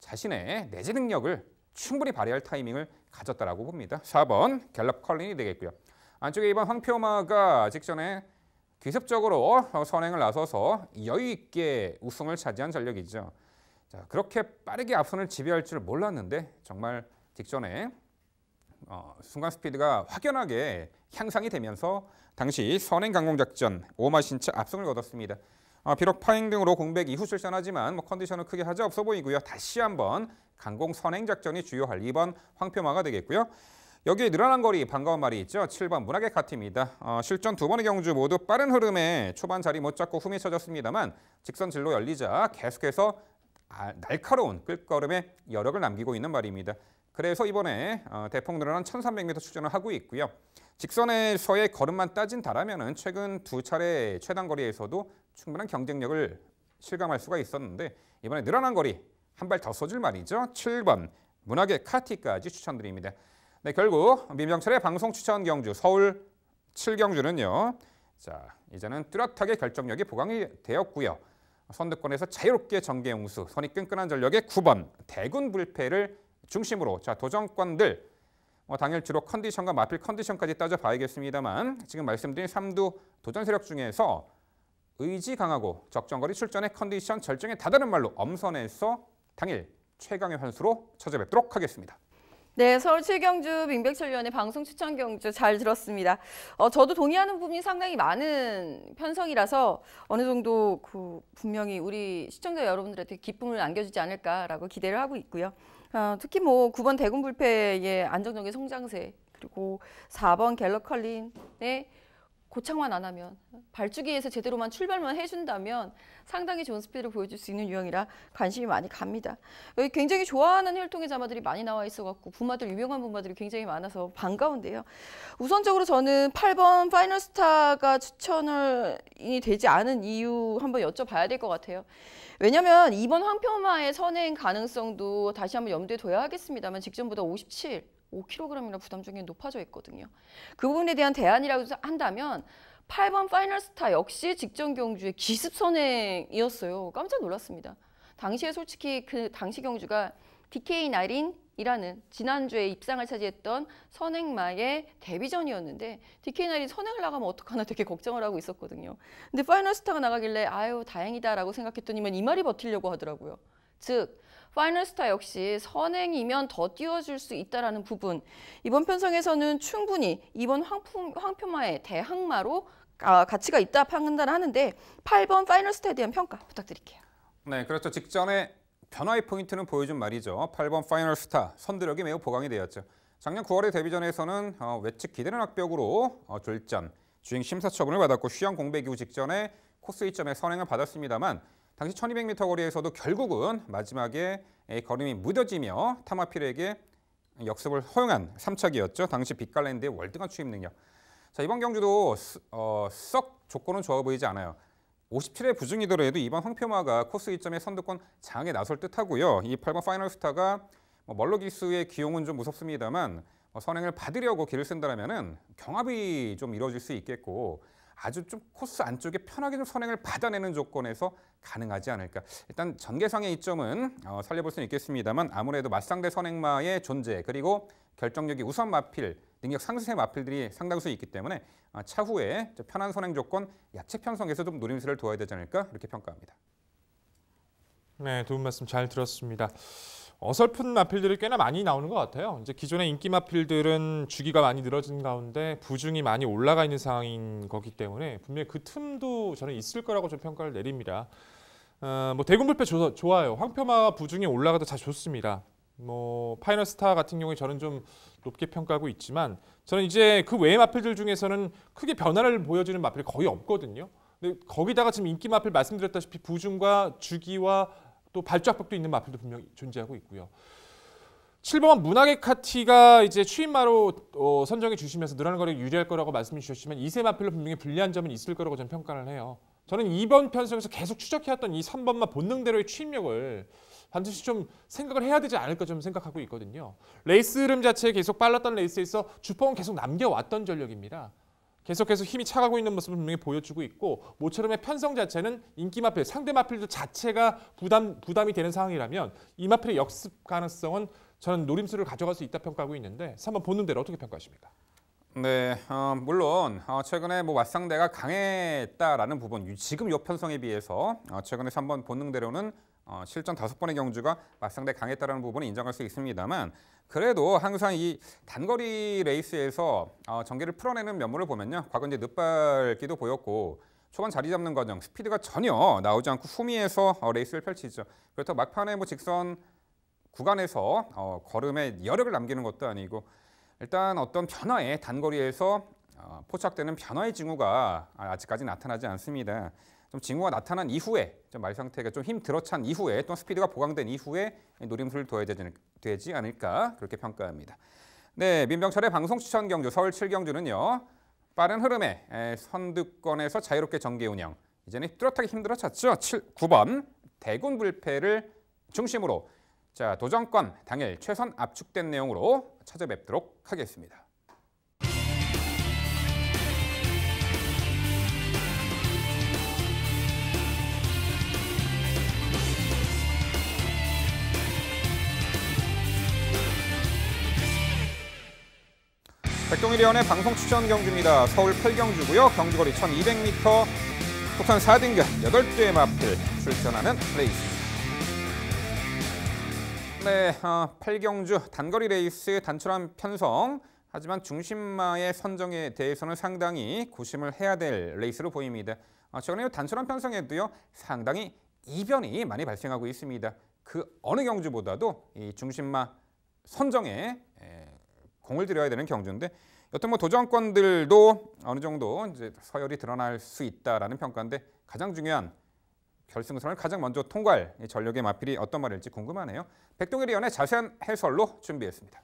자신의 내재 능력을 충분히 발휘할 타이밍을 가졌다라고 봅니다. 4번 갤럽 컬린이 되겠고요. 안쪽에 이번 황표마가 직전에 기습적으로 어, 선행을 나서서 여유 있게 우승을 차지한 전력이죠. 자, 그렇게 빠르게 앞선을 지배할 줄 몰랐는데 정말 직전에 어, 순간 스피드가 확연하게 향상이 되면서 당시 선행 강공 작전 오마신차 압승을 거뒀습니다. 어, 비록 파행 등으로 공백 이후 출전하지만 뭐 컨디션은 크게 하자 없어 보이고요. 다시 한번 강공 선행 작전이 주요할 이번 황표마가 되겠고요. 여기에 늘어난 거리 반가운 말이 있죠. 7번 문학의 카티입니다 어, 실전 두 번의 경주 모두 빠른 흐름에 초반 자리 못 잡고 후미 쳐졌습니다만 직선 진로 열리자 계속해서 아, 날카로운 끌걸음에 여력을 남기고 있는 말입니다. 그래서 이번에 어, 대폭 늘어난 1300m 출전을 하고 있고요. 직선에서의 걸음만 따진다라면 최근 두 차례 최단 거리에서도 충분한 경쟁력을 실감할 수가 있었는데 이번에 늘어난 거리 한 발더 써줄 말이죠. 7번 문학의 카티까지 추천드립니다. 네, 결국 민병철의 방송 추천 경주 서울 7경주는요. 자, 이제는 뚜렷하게 결정력이 보강이 되었고요. 선두권에서 자유롭게 정계용수, 선이 끈끈한 전력의 9번 대군 불패를 중심으로 자 도전권들 어, 당일 주로 컨디션과 마필 컨디션까지 따져봐야겠습니다만 지금 말씀드린 3두 도전 세력 중에서 의지 강하고 적정거리 출전의 컨디션 절정에 다다른 말로 엄선해서 당일 최강의 환수로 찾아뵙도록 하겠습니다. 네, 서울 최경주빙백철위원의 방송 추천 경주 잘 들었습니다. 어, 저도 동의하는 부분이 상당히 많은 편성이라서 어느 정도 그 분명히 우리 시청자 여러분들한테 기쁨을 안겨주지 않을까라고 기대를 하고 있고요. 어, 특히 뭐 9번 대군 불패의 안정적인 성장세 그리고 4번 갤럭컬린의 고창만 안 하면 발주기에서 제대로만 출발만 해준다면 상당히 좋은 스피드를 보여줄 수 있는 유형이라 관심이 많이 갑니다. 여기 굉장히 좋아하는 혈통의 자마들이 많이 나와 있어갖고 부마들 유명한 부마들이 굉장히 많아서 반가운데요. 우선적으로 저는 8번 파이널스타가 추천이 되지 않은 이유 한번 여쭤봐야 될 것 같아요. 왜냐하면 이번 황평마의 선행 가능성도 다시 한번 염두에 둬야 하겠습니다만 직전보다 57 5kg이나 부담 중에 높아져 있거든요. 그 부분에 대한 대안이라고 한다면 8번 파이널 스타 역시 직전 경주의 기습선행이었어요. 깜짝 놀랐습니다. 당시에 솔직히 그 당시 경주가 DK 나린이라는 지난주에 입상을 차지했던 선행마의 데뷔전이었는데 DK 나린 선행을 나가면 어떡하나 되게 걱정을 하고 있었거든요. 근데 파이널 스타가 나가길래 아유 다행이다라고 생각했더니만 이 말이 버틸려고 하더라고요. 즉 파이널스타 역시 선행이면 더 띄워줄 수 있다라는 부분. 이번 편성에서는 충분히 이번 황품, 황표마의 대항마로 아, 가치가 있다 판단하는데 8번 파이널스타에 대한 평가 부탁드릴게요. 네, 그렇죠. 직전에 변화의 포인트는 보여준 말이죠. 8번 파이널스타 선두력이 매우 보강이 되었죠. 작년 9월의 데뷔전에서는 어, 외측 기대는 악벽으로 어, 졸전, 주행 심사 처분을 받았고 휴양 공백 이후 직전에 코스 이점에 선행을 받았습니다만 당시 1200m 거리에서도 결국은 마지막에 걸음이 무뎌지며 타마필에게 역습을 허용한 3차기였죠 당시 빅갈랜드의 월등한 추입 능력. 자 이번 경주도 스, 어, 썩 조건은 좋아 보이지 않아요. 57회 부중이더라도 이번 황표마가 코스 이점에 선두권 장에 나설 듯하고요. 이 8번 파이널스타가 뭐 멀로기수의 기용은 좀 무섭습니다만 뭐 선행을 받으려고 길을 쓴다면 경합이 좀 이루어질 수 있겠고 아주 좀 코스 안쪽에 편하게 좀 선행을 받아내는 조건에서 가능하지 않을까. 일단 전개상의 이점은 어, 살려볼 수는 있겠습니다만 아무래도 맞상대 선행마의 존재 그리고 결정력이 우선 마필, 능력 상승세 마필들이 상당수 있기 때문에 어, 차후에 편한 선행 조건, 약체 편성에서 좀 노림수를 도와야 되지 않을까 이렇게 평가합니다. 네, 도움 말씀 잘 들었습니다. 어설픈 마필들이 꽤나 많이 나오는 것 같아요. 이제 기존의 인기 마필들은 주기가 많이 늘어진 가운데 부중이 많이 올라가 있는 상황인 거기 때문에 분명히 그 틈도 저는 있을 거라고 좀 평가를 내립니다. 어, 뭐 대군불패 조, 좋아요. 황표마 와 부중이 올라가도 다 좋습니다. 뭐 파이널스타 같은 경우에 저는 좀 높게 평가하고 있지만 저는 이제 그 외의 마필들 중에서는 크게 변화를 보여주는 마필이 거의 없거든요. 근데 거기다가 지금 인기 마필 말씀드렸다시피 부중과 주기와 또 발작벽도 주 있는 마필도 분명히 존재하고 있고요. 7번 문학의 카티가 이제 추인마로 어, 선정해 주시면서 늘어나 거리 유리할 거라고 말씀해 주셨지만 2세 마필로 분명히 불리한 점은 있을 거라고 저는 평가를 해요. 저는 이번 편성에서 계속 추적해왔던 이 3번마 본능대로의 추입력을 반드시 좀 생각을 해야 되지 않을까 좀 생각하고 있거든요. 레이스 흐름 자체 계속 빨랐던 레이스에서 주펑은 계속 남겨왔던 전력입니다. 계속해서 힘이 차가고 있는 모습을 분명히 보여주고 있고 모처럼의 편성 자체는 인기 마필, 상대 마필도 자체가 부담, 부담이 되는 상황이라면 이 마필의 역습 가능성은 저는 노림수를 가져갈 수 있다 평가하고 있는데 3번 보는 대로 어떻게 평가하십니까? 네, 어, 물론 어, 최근에 뭐 맞상대가 강했다라는 부분, 지금 요 편성에 비해서 어, 최근에 3번 본능대로는 어, 실전 다섯 번의 경주가 맞상대 강했다라는 부분을 인정할 수 있습니다만 그래도 항상 이 단거리 레이스에서 어, 전개를 풀어내는 면모를 보면요. 과거 이제 늦밟기도 보였고 초반 자리 잡는 과정, 스피드가 전혀 나오지 않고 후미에서 어, 레이스를 펼치죠. 그렇다고 막판에 뭐 직선 구간에서 어, 걸음에 여력을 남기는 것도 아니고 일단 어떤 변화에 단거리에서 어, 포착되는 변화의 징후가 아직까지 나타나지 않습니다. 좀 징후가 나타난 이후에 좀 말 상태가 좀 힘들어찬 이후에 또 스피드가 보강된 이후에 노림수를 둬야 되지 않을까 그렇게 평가합니다. 네, 민병철의 방송 추천 경주 서울 7경주는요. 빠른 흐름에 선두권에서 자유롭게 전개 운영. 이제는 뚜렷하게 힘들어졌죠. 7, 9번 대군 불패를 중심으로 자 도전권 당일 최선 압축된 내용으로 찾아뵙도록 하겠습니다. 동일위원회 방송 추천 경주입니다. 서울 8경주고요. 경주거리 1200m, 속산 4등급 8개 마필 출전하는 레이스. 네, 어, 8경주 단거리 레이스 단촐한 편성. 하지만 중심마의 선정에 대해서는 상당히 고심을 해야 될 레이스로 보입니다. 어, 최근에 단촐한 편성에도요 상당히 이변이 많이 발생하고 있습니다. 그 어느 경주보다도 이 중심마 선정 에, 공을 들여야 되는 경주인데 여튼 뭐 도전권들도 어느 정도 이제 서열이 드러날 수 있다라는 평가인데 가장 중요한 결승선을 가장 먼저 통과할 전력의 마필이 어떤 말일지 궁금하네요. 백동일이 원의 자세한 해설로 준비했습니다.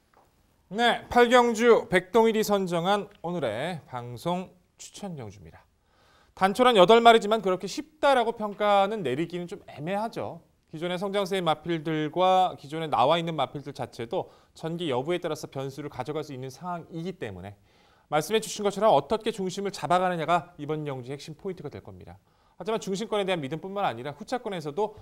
네, 팔경주 백동일이 선정한 오늘의 방송 추천 경주입니다. 단촐한 8덟 마리지만 그렇게 쉽다라고 평가는 내리기는 좀 애매하죠. 기존의 성장세의 마필들과 기존에 나와 있는 마필들 자체도 전기 여부에 따라서 변수를 가져갈 수 있는 상황이기 때문에 말씀해 주신 것처럼 어떻게 중심을 잡아가느냐가 이번 영지 핵심 포인트가 될 겁니다. 하지만 중심권에 대한 믿음뿐만 아니라 후차권에서도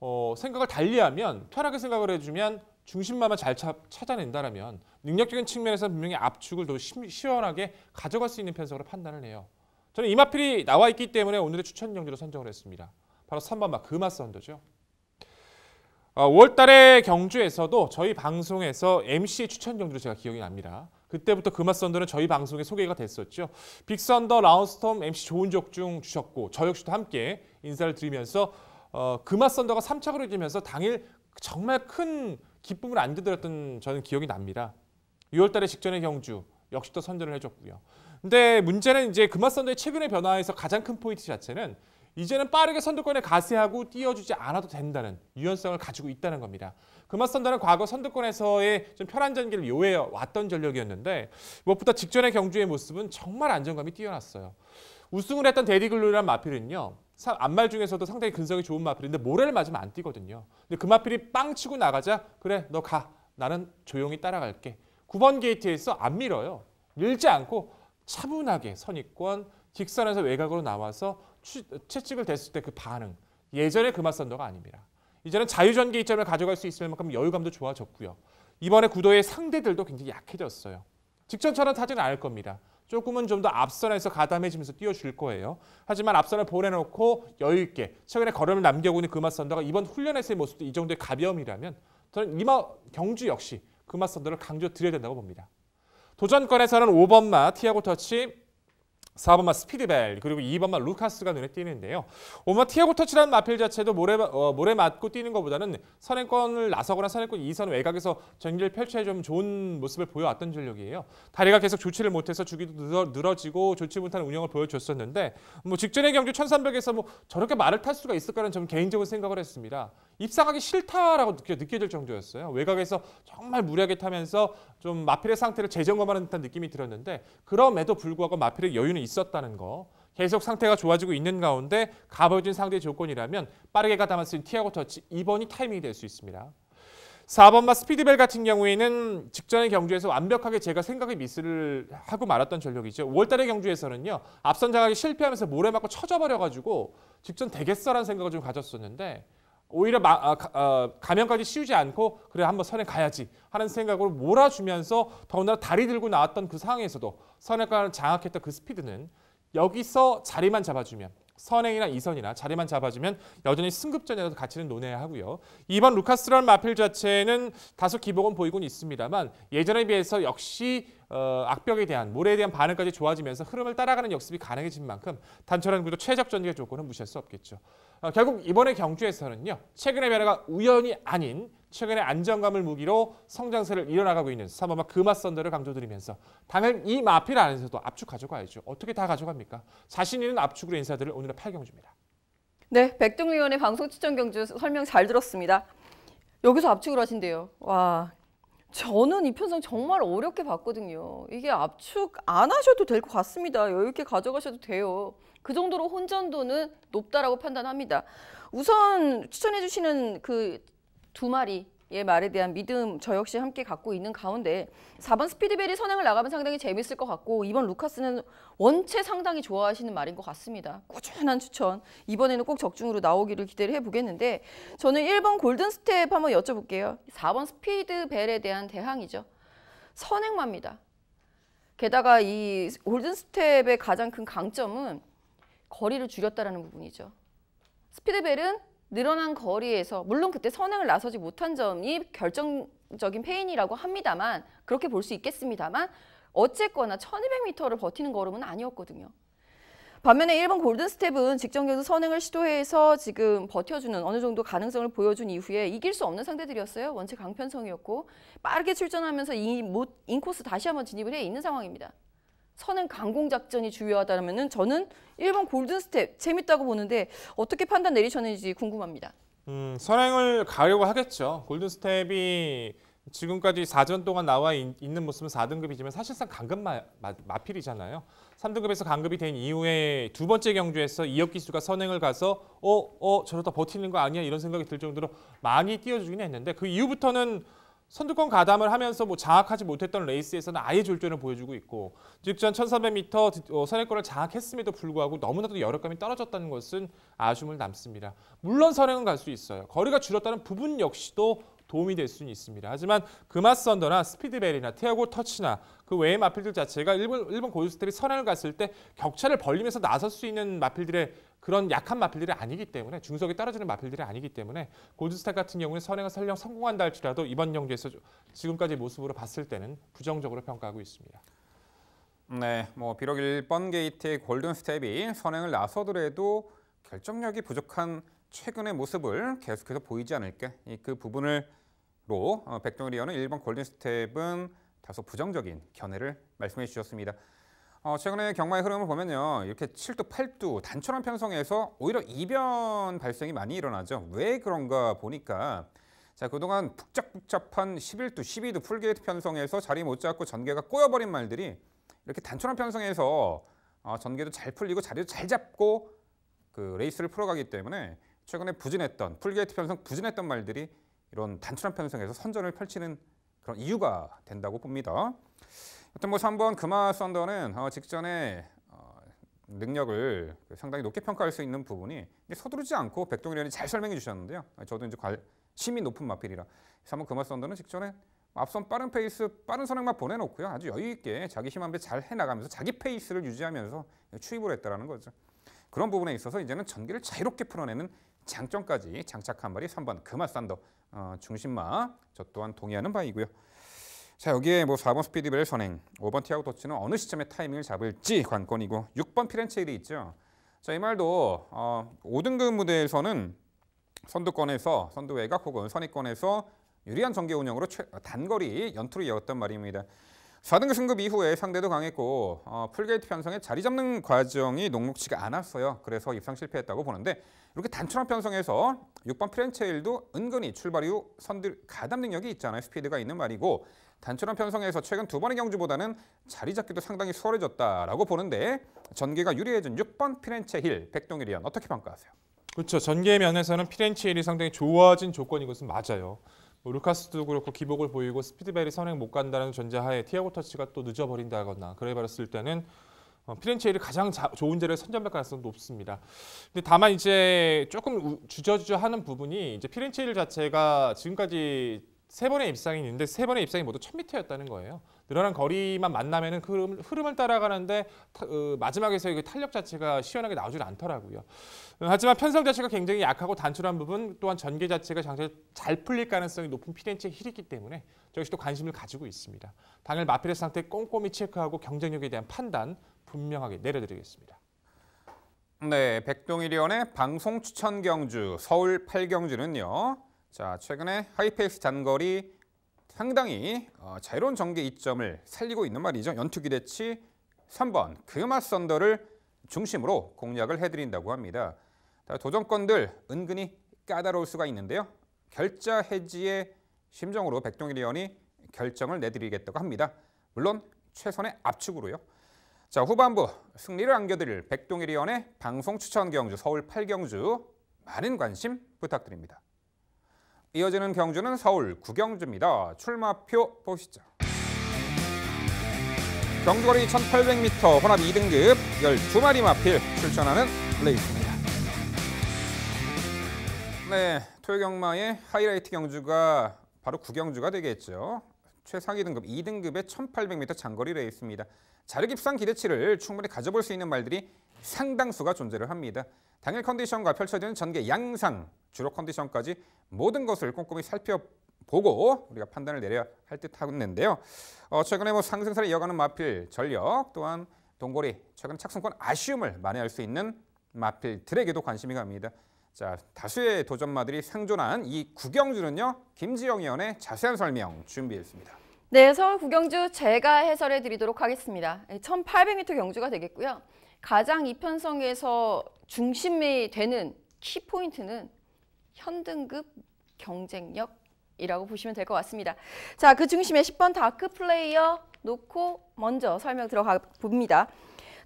어, 생각을 달리하면 편하게 생각을 해주면 중심만만 잘 차, 찾아낸다라면 능력적인 측면에서 분명히 압축을 더 시, 시원하게 가져갈 수 있는 편성으로 판단을 해요. 저는 이 마필이 나와 있기 때문에 오늘의 추천 영주로 선정을 했습니다. 바로 3번 마 금화 선더죠 어, 월달에 경주에서도 저희 방송에서 MC 추천 경주로 제가 기억이 납니다. 그때부터 금화썬더는 그 저희 방송에 소개가 됐었죠. 빅썬더, 라운스톰, MC 좋은 적 중 주셨고 저 역시도 함께 인사를 드리면서 어, 금화썬더가 그 3착으로 이기면서 당일 정말 큰 기쁨을 안겨드렸던 저는 기억이 납니다. 6월달에 직전의 경주 역시 또 선전을 해줬고요. 근데 문제는 이제 금화썬더의 그 최근의 변화에서 가장 큰 포인트 자체는 이제는 빠르게 선두권에 가세하고 뛰어주지 않아도 된다는 유연성을 가지고 있다는 겁니다. 그화선다는 과거 선두권에서의 좀 편한 전기를 요해 왔던 전력이었는데 무엇보다 직전의 경주의 모습은 정말 안정감이 뛰어났어요. 우승을 했던 데리글루란 마필은요. 안말 중에서도 상당히 근성이 좋은 마필인데 모래를 맞으면 안 뛰거든요. 근데 그 마필이 빵 치고 나가자 그래 너 가. 나는 조용히 따라갈게. 9번 게이트에서 안 밀어요. 밀지 않고 차분하게 선입권 직선에서 외곽으로 나와서 취, 채찍을 댔을 때 그 반응. 예전에금마선더가 그 아닙니다. 이제는 자유전기 이점을 가져갈 수 있을 만큼 여유감도 좋아졌고요. 이번에 구도의 상대들도 굉장히 약해졌어요. 직전처럼 타지는 않을 겁니다. 조금은 좀 더 앞선에서 가담해지면서 뛰어줄 거예요. 하지만 앞선을 보내놓고 여유 있게 최근에 걸음을 남겨고 있는 금마 그 선더가 이번 훈련에서의 모습도 이 정도의 가벼움이라면 저는 이마 경주 역시 금마 그 선더를 강조 드려야 된다고 봅니다. 도전권에서는 5번마 티아고 터치 4번만 스피드벨 그리고 2번만 루카스가 눈에 띄는데요. 5번 티아고 터치라는 마필 자체도 모래, 어, 모래 맞고 뛰는 것보다는 선행권을 나서거나 선행권 이선 외곽에서 전기를 펼쳐야 좀 좋은 모습을 보여왔던 전력이에요. 다리가 계속 조치를 못해서 주기도 늘어, 지고 좋지 못한 운영을 보여줬었는데 뭐 직전의 경기 1300에서 뭐 저렇게 말을 탈 수가 있을까라는 좀개인적으로 생각을 했습니다. 입상하기 싫다라고 느껴, 느껴질 정도였어요. 외곽에서 정말 무리하게 타면서 좀 마필의 상태를 재점검하는 듯한 느낌이 들었는데 그럼에도 불구하고 마필의 여유는 있었다는 거. 계속 상태가 좋아지고 있는 가운데 가버진 상대 조건이라면 빠르게 가담할 수 있는 티하고 터치 2번이 타이밍이 될 수 있습니다. 4번마 스피드벨 같은 경우에는 직전의 경주에서 완벽하게 제가 생각의 미스를 하고 말았던 전력이죠. 5월달의 경주에서는요. 앞선 장악이 실패하면서 모래 맞고 쳐져버려가지고 직전 되겠어라는 생각을 좀 가졌었는데 오히려 마, 아, 가, 아, 가면까지 씌우지 않고 그래 한번 선행 가야지 하는 생각으로 몰아주면서 더군다나 다리 들고 나왔던 그 상황에서도 선행과는 장악했던 그 스피드는 여기서 자리만 잡아주면 선행이나 이선이나 자리만 잡아주면 여전히 승급전이라도 가치는 논해야 하고요. 이번 루카스런 마필 자체는 다소 기복은 보이곤 있습니다만 예전에 비해서 역시 어, 악벽에 대한 모래에 대한 반응까지 좋아지면서 흐름을 따라가는 역습이 가능해진 만큼 단철한 구도 최적 전개 조건은 무시할 수 없겠죠. 어, 결국 이번에 경주에서는요. 최근의 변화가 우연이 아닌 최근의 안정감을 무기로 성장세를 이어나가고 있는 사마마 금화썬더를 강조드리면서 당연이 마필 안에서도 압축 가져가야죠. 어떻게 다 가져갑니까? 자신 있는 압축으로 인사드릴 오늘의 팔경주입니다. 네, 백동 의원의 방송 추천 경주 설명 잘 들었습니다. 여기서 압축을 하신대요. 와, 저는 이 편성 정말 어렵게 봤거든요. 이게 압축 안 하셔도 될 것 같습니다. 여유있게 가져가셔도 돼요. 그 정도로 혼전도는 높다라고 판단합니다. 우선 추천해주시는 그 두 마리 예, 말에 대한 믿음 저 역시 함께 갖고 있는 가운데 4번 스피드벨이 선행을 나가면 상당히 재밌을 것 같고 이번 루카스는 원체 상당히 좋아하시는 말인 것 같습니다. 꾸준한 추천 이번에는 꼭 적중으로 나오기를 기대를 해보겠는데 저는 1번 골든스텝 한번 여쭤볼게요. 4번 스피드벨에 대한 대항이죠. 선행마입니다. 게다가 이 골든스텝의 가장 큰 강점은 거리를 줄였다는 라 부분이죠. 스피드벨은 늘어난 거리에서 물론 그때 선행을 나서지 못한 점이 결정적인 페인이라고 합니다만 그렇게 볼 수 있겠습니다만 어쨌거나 1200m를 버티는 걸음은 아니었거든요. 반면에 일본 골든스텝은 직전 경기 선행을 시도해서 지금 버텨주는 어느 정도 가능성을 보여준 이후에 이길 수 없는 상대들이었어요. 원체 강편성이었고 빠르게 출전하면서 이 인코스 다시 한번 진입을 해 있는 상황입니다. 선행 강공 작전이 중요하다면은 저는 1번 골든스텝 재밌다고 보는데 어떻게 판단 내리셨는지 궁금합니다. 음, 선행을 가려고 하겠죠. 골든스텝이 지금까지 4전 동안 나와 있, 는 모습은 4등급이지만 사실상 강급 마, 마, 필이잖아요 3등급에서 강급이 된 이후에 두 번째 경주에서 이혁 기수가 선행을 가서 어, 어, 저러다 버티는 거 아니야 이런 생각이 들 정도로 많이 뛰어주긴 했는데 그 이후부터는 선두권 가담을 하면서 뭐 장악하지 못했던 레이스에서는 아예 졸전을 보여주고 있고 직전 1300m 어, 선행권을 장악했음에도 불구하고 너무나도 열역감이 떨어졌다는 것은 아쉬움을 남습니다. 물론 선행은 갈 수 있어요. 거리가 줄었다는 부분 역시도 도움이 될 수는 있습니다. 하지만 그마선더나 스피드벨이나 태아골 터치나 그 외의 마필들 자체가 일본, 일본 고유스텝이 선행을 갔을 때 격차를 벌리면서 나설 수 있는 마필들의 그런 약한 마필들이 아니기 때문에 중석이 떨어지는 마필들이 아니기 때문에 골드스탑 같은 경우는 선행을 설령 성공한다 할지라도 이번 경기에서 지금까지 모습으로 봤을 때는 부정적으로 평가하고 있습니다. 네, 뭐 비록 1번 게이트의 골든스텝이 선행을 나서더라도 결정력이 부족한 최근의 모습을 계속해서 보이지 않을게 그 부분을 로 어, 백종일 이어는 1번 골든스텝은 다소 부정적인 견해를 말씀해 주셨습니다. 어, 최근에 경마의 흐름을 보면요. 이렇게 7두, 8두 단촐한 편성에서 오히려 이변 발생이 많이 일어나죠. 왜 그런가 보니까 자 그동안 북적북적한 11두, 12두 풀게이트 편성에서 자리 못 잡고 전개가 꼬여버린 말들이 이렇게 단촐한 편성에서 어, 전개도 잘 풀리고 자리도 잘 잡고 그 레이스를 풀어가기 때문에 최근에 부진했던 풀게이트 편성 부진했던 말들이 이런 단촐한 편성에서 선전을 펼치는 그런 이유가 된다고 봅니다. 여튼 뭐 3번 금화 썬더는 어, 직전에 어, 능력을 그 상당히 높게 평가할 수 있는 부분이 서두르지 않고 백동일 의원이 잘 설명해 주셨는데요. 아, 저도 이제 관심이 높은 마필이라 3번 금화 썬더는 직전에 앞선 빠른 페이스, 빠른 선행만 보내놓고요. 아주 여유 있게 자기 힘한배잘 해나가면서 자기 페이스를 유지하면서 추입을 했다라는 거죠. 그런 부분에 있어서 이제는 전기를 자유롭게 풀어내는 장점까지 장착한 말이 3번 금화산도 어, 중심마 저 또한 동의하는 바이고요. 자 여기에 뭐 4번 스피디벨 선행, 5번 티아고 터치는 어느 시점에 타이밍을 잡을지 관건이고 6번 피렌체일이 있죠. 자 이 말도 어, 5등급 무대에서는 선두권에서 선두 외곽 혹은 선입권에서 유리한 전개 운영으로 최, 단거리 연투를 이었단 말입니다. 4등 승급 이후에 상대도 강했고 어, 풀게이트 편성에 자리 잡는 과정이 녹록치가 않았어요. 그래서 입상 실패했다고 보는데 이렇게 단촐한 편성에서 6번 프렌체일도 은근히 출발 이후 선들 가담 능력이 있잖아요. 스피드가 있는 말이고 단촐한 편성에서 최근 두 번의 경주보다는 자리 잡기도 상당히 수월해졌다라고 보는데 전개가 유리해진 6번 피렌체힐 백동일 이원 어떻게 평가하세요? 그렇죠. 전개 면에서는 피렌체힐이 상당히 좋아진 조건인 것은 맞아요. 뭐 루카스도 그렇고 기복을 보이고 스피드벨이 선행 못 간다는 전제하에 티아고 터치가 또 늦어버린다거나 그래버렸을 때는 어, 피렌체일이 가장 자, 좋은 재료를 선점할 가능성이 높습니다. 근데 다만 이제 조금 우, 주저주저하는 부분이 이제 피렌체일 자체가 지금까지 세 번의 입상이 있는데 세 번의 입상이 모두 1000m였다는 거예요. 늘어난 거리만 만나면은 그 흐름을 따라가는데 타, 으, 그 마지막에서 이 탄력 자체가 시원하게 나오질 않더라고요. 음, 하지만 편성 자체가 굉장히 약하고 단출한 부분 또한 전개 자체가 장차 잘 풀릴 가능성이 높은 피렌체 힐이기 때문에 저 역시도 관심을 가지고 있습니다. 당일 마필의 상태 꼼꼼히 체크하고 경쟁력에 대한 판단 분명하게 내려드리겠습니다. 네, 백동일위원의 방송 추천 경주 서울 8경주는요. 자, 최근에 하이페이스 단거리 상당히 어, 자유로운 전개 이점을 살리고 있는 말이죠. 연투기대치 3번 금화 그 썬더를 중심으로 공략을 해드린다고 합니다. 도전권들 은근히 까다로울 수가 있는데요. 결자 해지의 심정으로 백동일 의원이 결정을 내드리겠다고 합니다. 물론 최선의 압축으로요. 자 후반부 승리를 안겨드릴 백동일 의원의 방송 추천 경주 서울 8경주 많은 관심 부탁드립니다. 이어지는 경주는 서울 구경주입니다. 출마표 보시죠. 경주거리 1800m 혼합 2등급 12마리 마필 출전하는 레이스입니다. 네, 토요경마의 하이라이트 경주가 바로 구경주가 되겠죠. 최상위 등급 2등급의 1800m 장거리 레이스입니다. 자력 입상 기대치를 충분히 가져볼 수 있는 말들이 상당수가 존재를 합니다. 당일 컨디션과 펼쳐지는 전개 양상, 주로 컨디션까지 모든 것을 꼼꼼히 살펴보고 우리가 판단을 내려야 할듯 하는데요. 어, 최근에 뭐 상승세를 이어가는 마필 전력 또한 동거리 최근 착승권 아쉬움을 만회할 수 있는 마필들에게도 관심이 갑니다. 자, 다수의 도전마들이 생존한이 구경주는요. 김지영 의원의 자세한 설명 준비했습니다. 네, 서울 구경주 제가 해설해 드리도록 하겠습니다. 1800m 예, 경주가 되겠고요. 가장 이편성에서 중심이 되는 키포인트는 현등급 경쟁력이라고 보시면 될 것 같습니다. 자, 그 중심에 10번 다크 플레이어 놓고 먼저 설명 들어가 봅니다.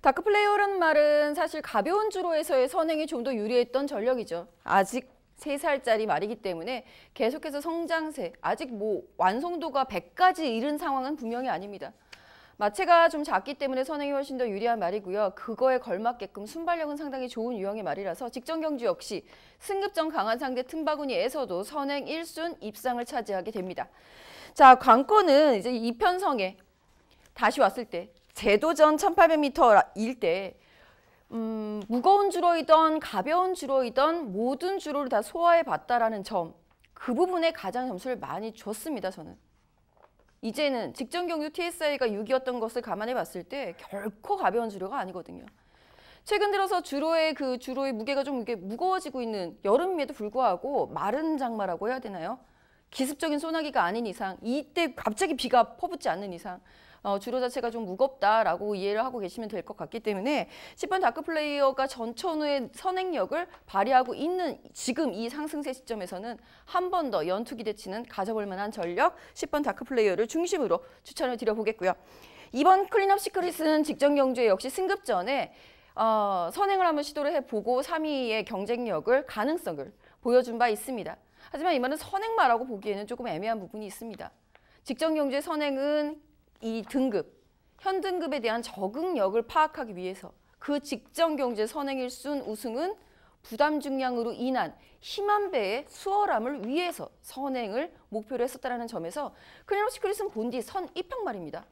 다크 플레이어라는 말은 사실 가벼운 주로에서의 선행이 좀 더 유리했던 전력이죠. 아직 세살짜리 말이기 때문에 계속해서 성장세, 아직 뭐 완성도가 100까지 이른 상황은 분명히 아닙니다. 마체가 좀 작기 때문에 선행이 훨씬 더 유리한 말이고요. 그거에 걸맞게끔 순발력은 상당히 좋은 유형의 말이라서 직전 경주 역시 승급전 강한 상대 틈바구니에서도 선행 1순 입상을 차지하게 됩니다. 자, 관건은 이제 이편성에 다시 왔을 때 제도전 1800m일 때 음, 무거운 주로이던 가벼운 주로이던 모든 주로를 다 소화해 봤다라는 점. 그 부분에 가장 점수를 많이 줬습니다, 저는. 이제는 직전 경유 TSI가 6이었던 것을 감안해 봤을 때 결코 가벼운 주류가 아니거든요. 최근 들어서 주로의 그 주로의 무게가 좀 이게 무거워지고 있는 여름임에도 불구하고 마른 장마라고 해야 되나요? 기습적인 소나기가 아닌 이상 이때 갑자기 비가 퍼붓지 않는 이상 어, 주로 자체가 좀 무겁다라고 이해를 하고 계시면 될 것 같기 때문에 10번 다크플레이어가 전천후의 선행력을 발휘하고 있는 지금 이 상승세 시점에서는 한 번 더 연투 기대치는 가져볼 만한 전력 10번 다크플레이어를 중심으로 추천을 드려보겠고요. 이번 클린업 시크릿은 직전 경주에 역시 승급 전에 어, 선행을 한번 시도를 해보고 3위의 경쟁력을 가능성을 보여준 바 있습니다. 하지만 이번은 선행마라고 보기에는 조금 애매한 부분이 있습니다. 직전 경주의 선행은 이 등급, 현 등급에 대한 적응력을 파악하기 위해서 그 직전 경제 선행일 순 우승은 부담 중량으로 인한 힘한배의 수월함을 위해서 선행을 목표로 했었다는 점에서 크레노시크리스는 본디 선입학 말입니다.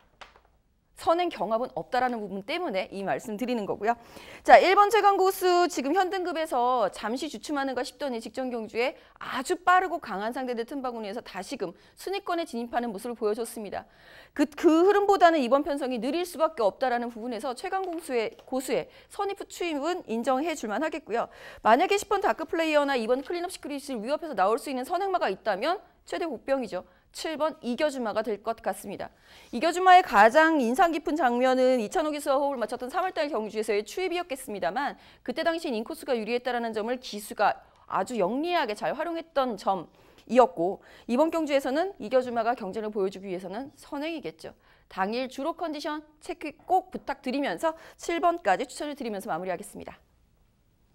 선행 경합은 없다라는 부분 때문에 이 말씀 드리는 거고요. 자, 1번 최강 고수 지금 현등급에서 잠시 주춤하는가 싶더니 직전 경주에 아주 빠르고 강한 상대들 틈바구니에서 다시금 순위권에 진입하는 모습을 보여줬습니다. 그, 그 흐름보다는 이번 편성이 느릴 수밖에 없다라는 부분에서 최강 공수의 고수의 선입 추임은 인정해 줄만 하겠고요. 만약에 10번 다크 플레이어나 이번 클린업 시크릿을 위협해서 나올 수 있는 선행마가 있다면 최대 복병이죠. 7번 이겨주마가 될 것 같습니다. 이겨주마의 가장 인상 깊은 장면은 이찬호 기수와 호흡을 맞췄던 3월달 경주에서의 추입이었겠습니다만 그때 당시 인코스가 유리했다라는 점을 기수가 아주 영리하게 잘 활용했던 점 이었고 이번 경주에서는 이겨주마가 경쟁을 보여주기 위해서는 선행이겠죠. 당일 주로 컨디션 체크 꼭 부탁드리면서 7번까지 추천을 드리면서 마무리하겠습니다.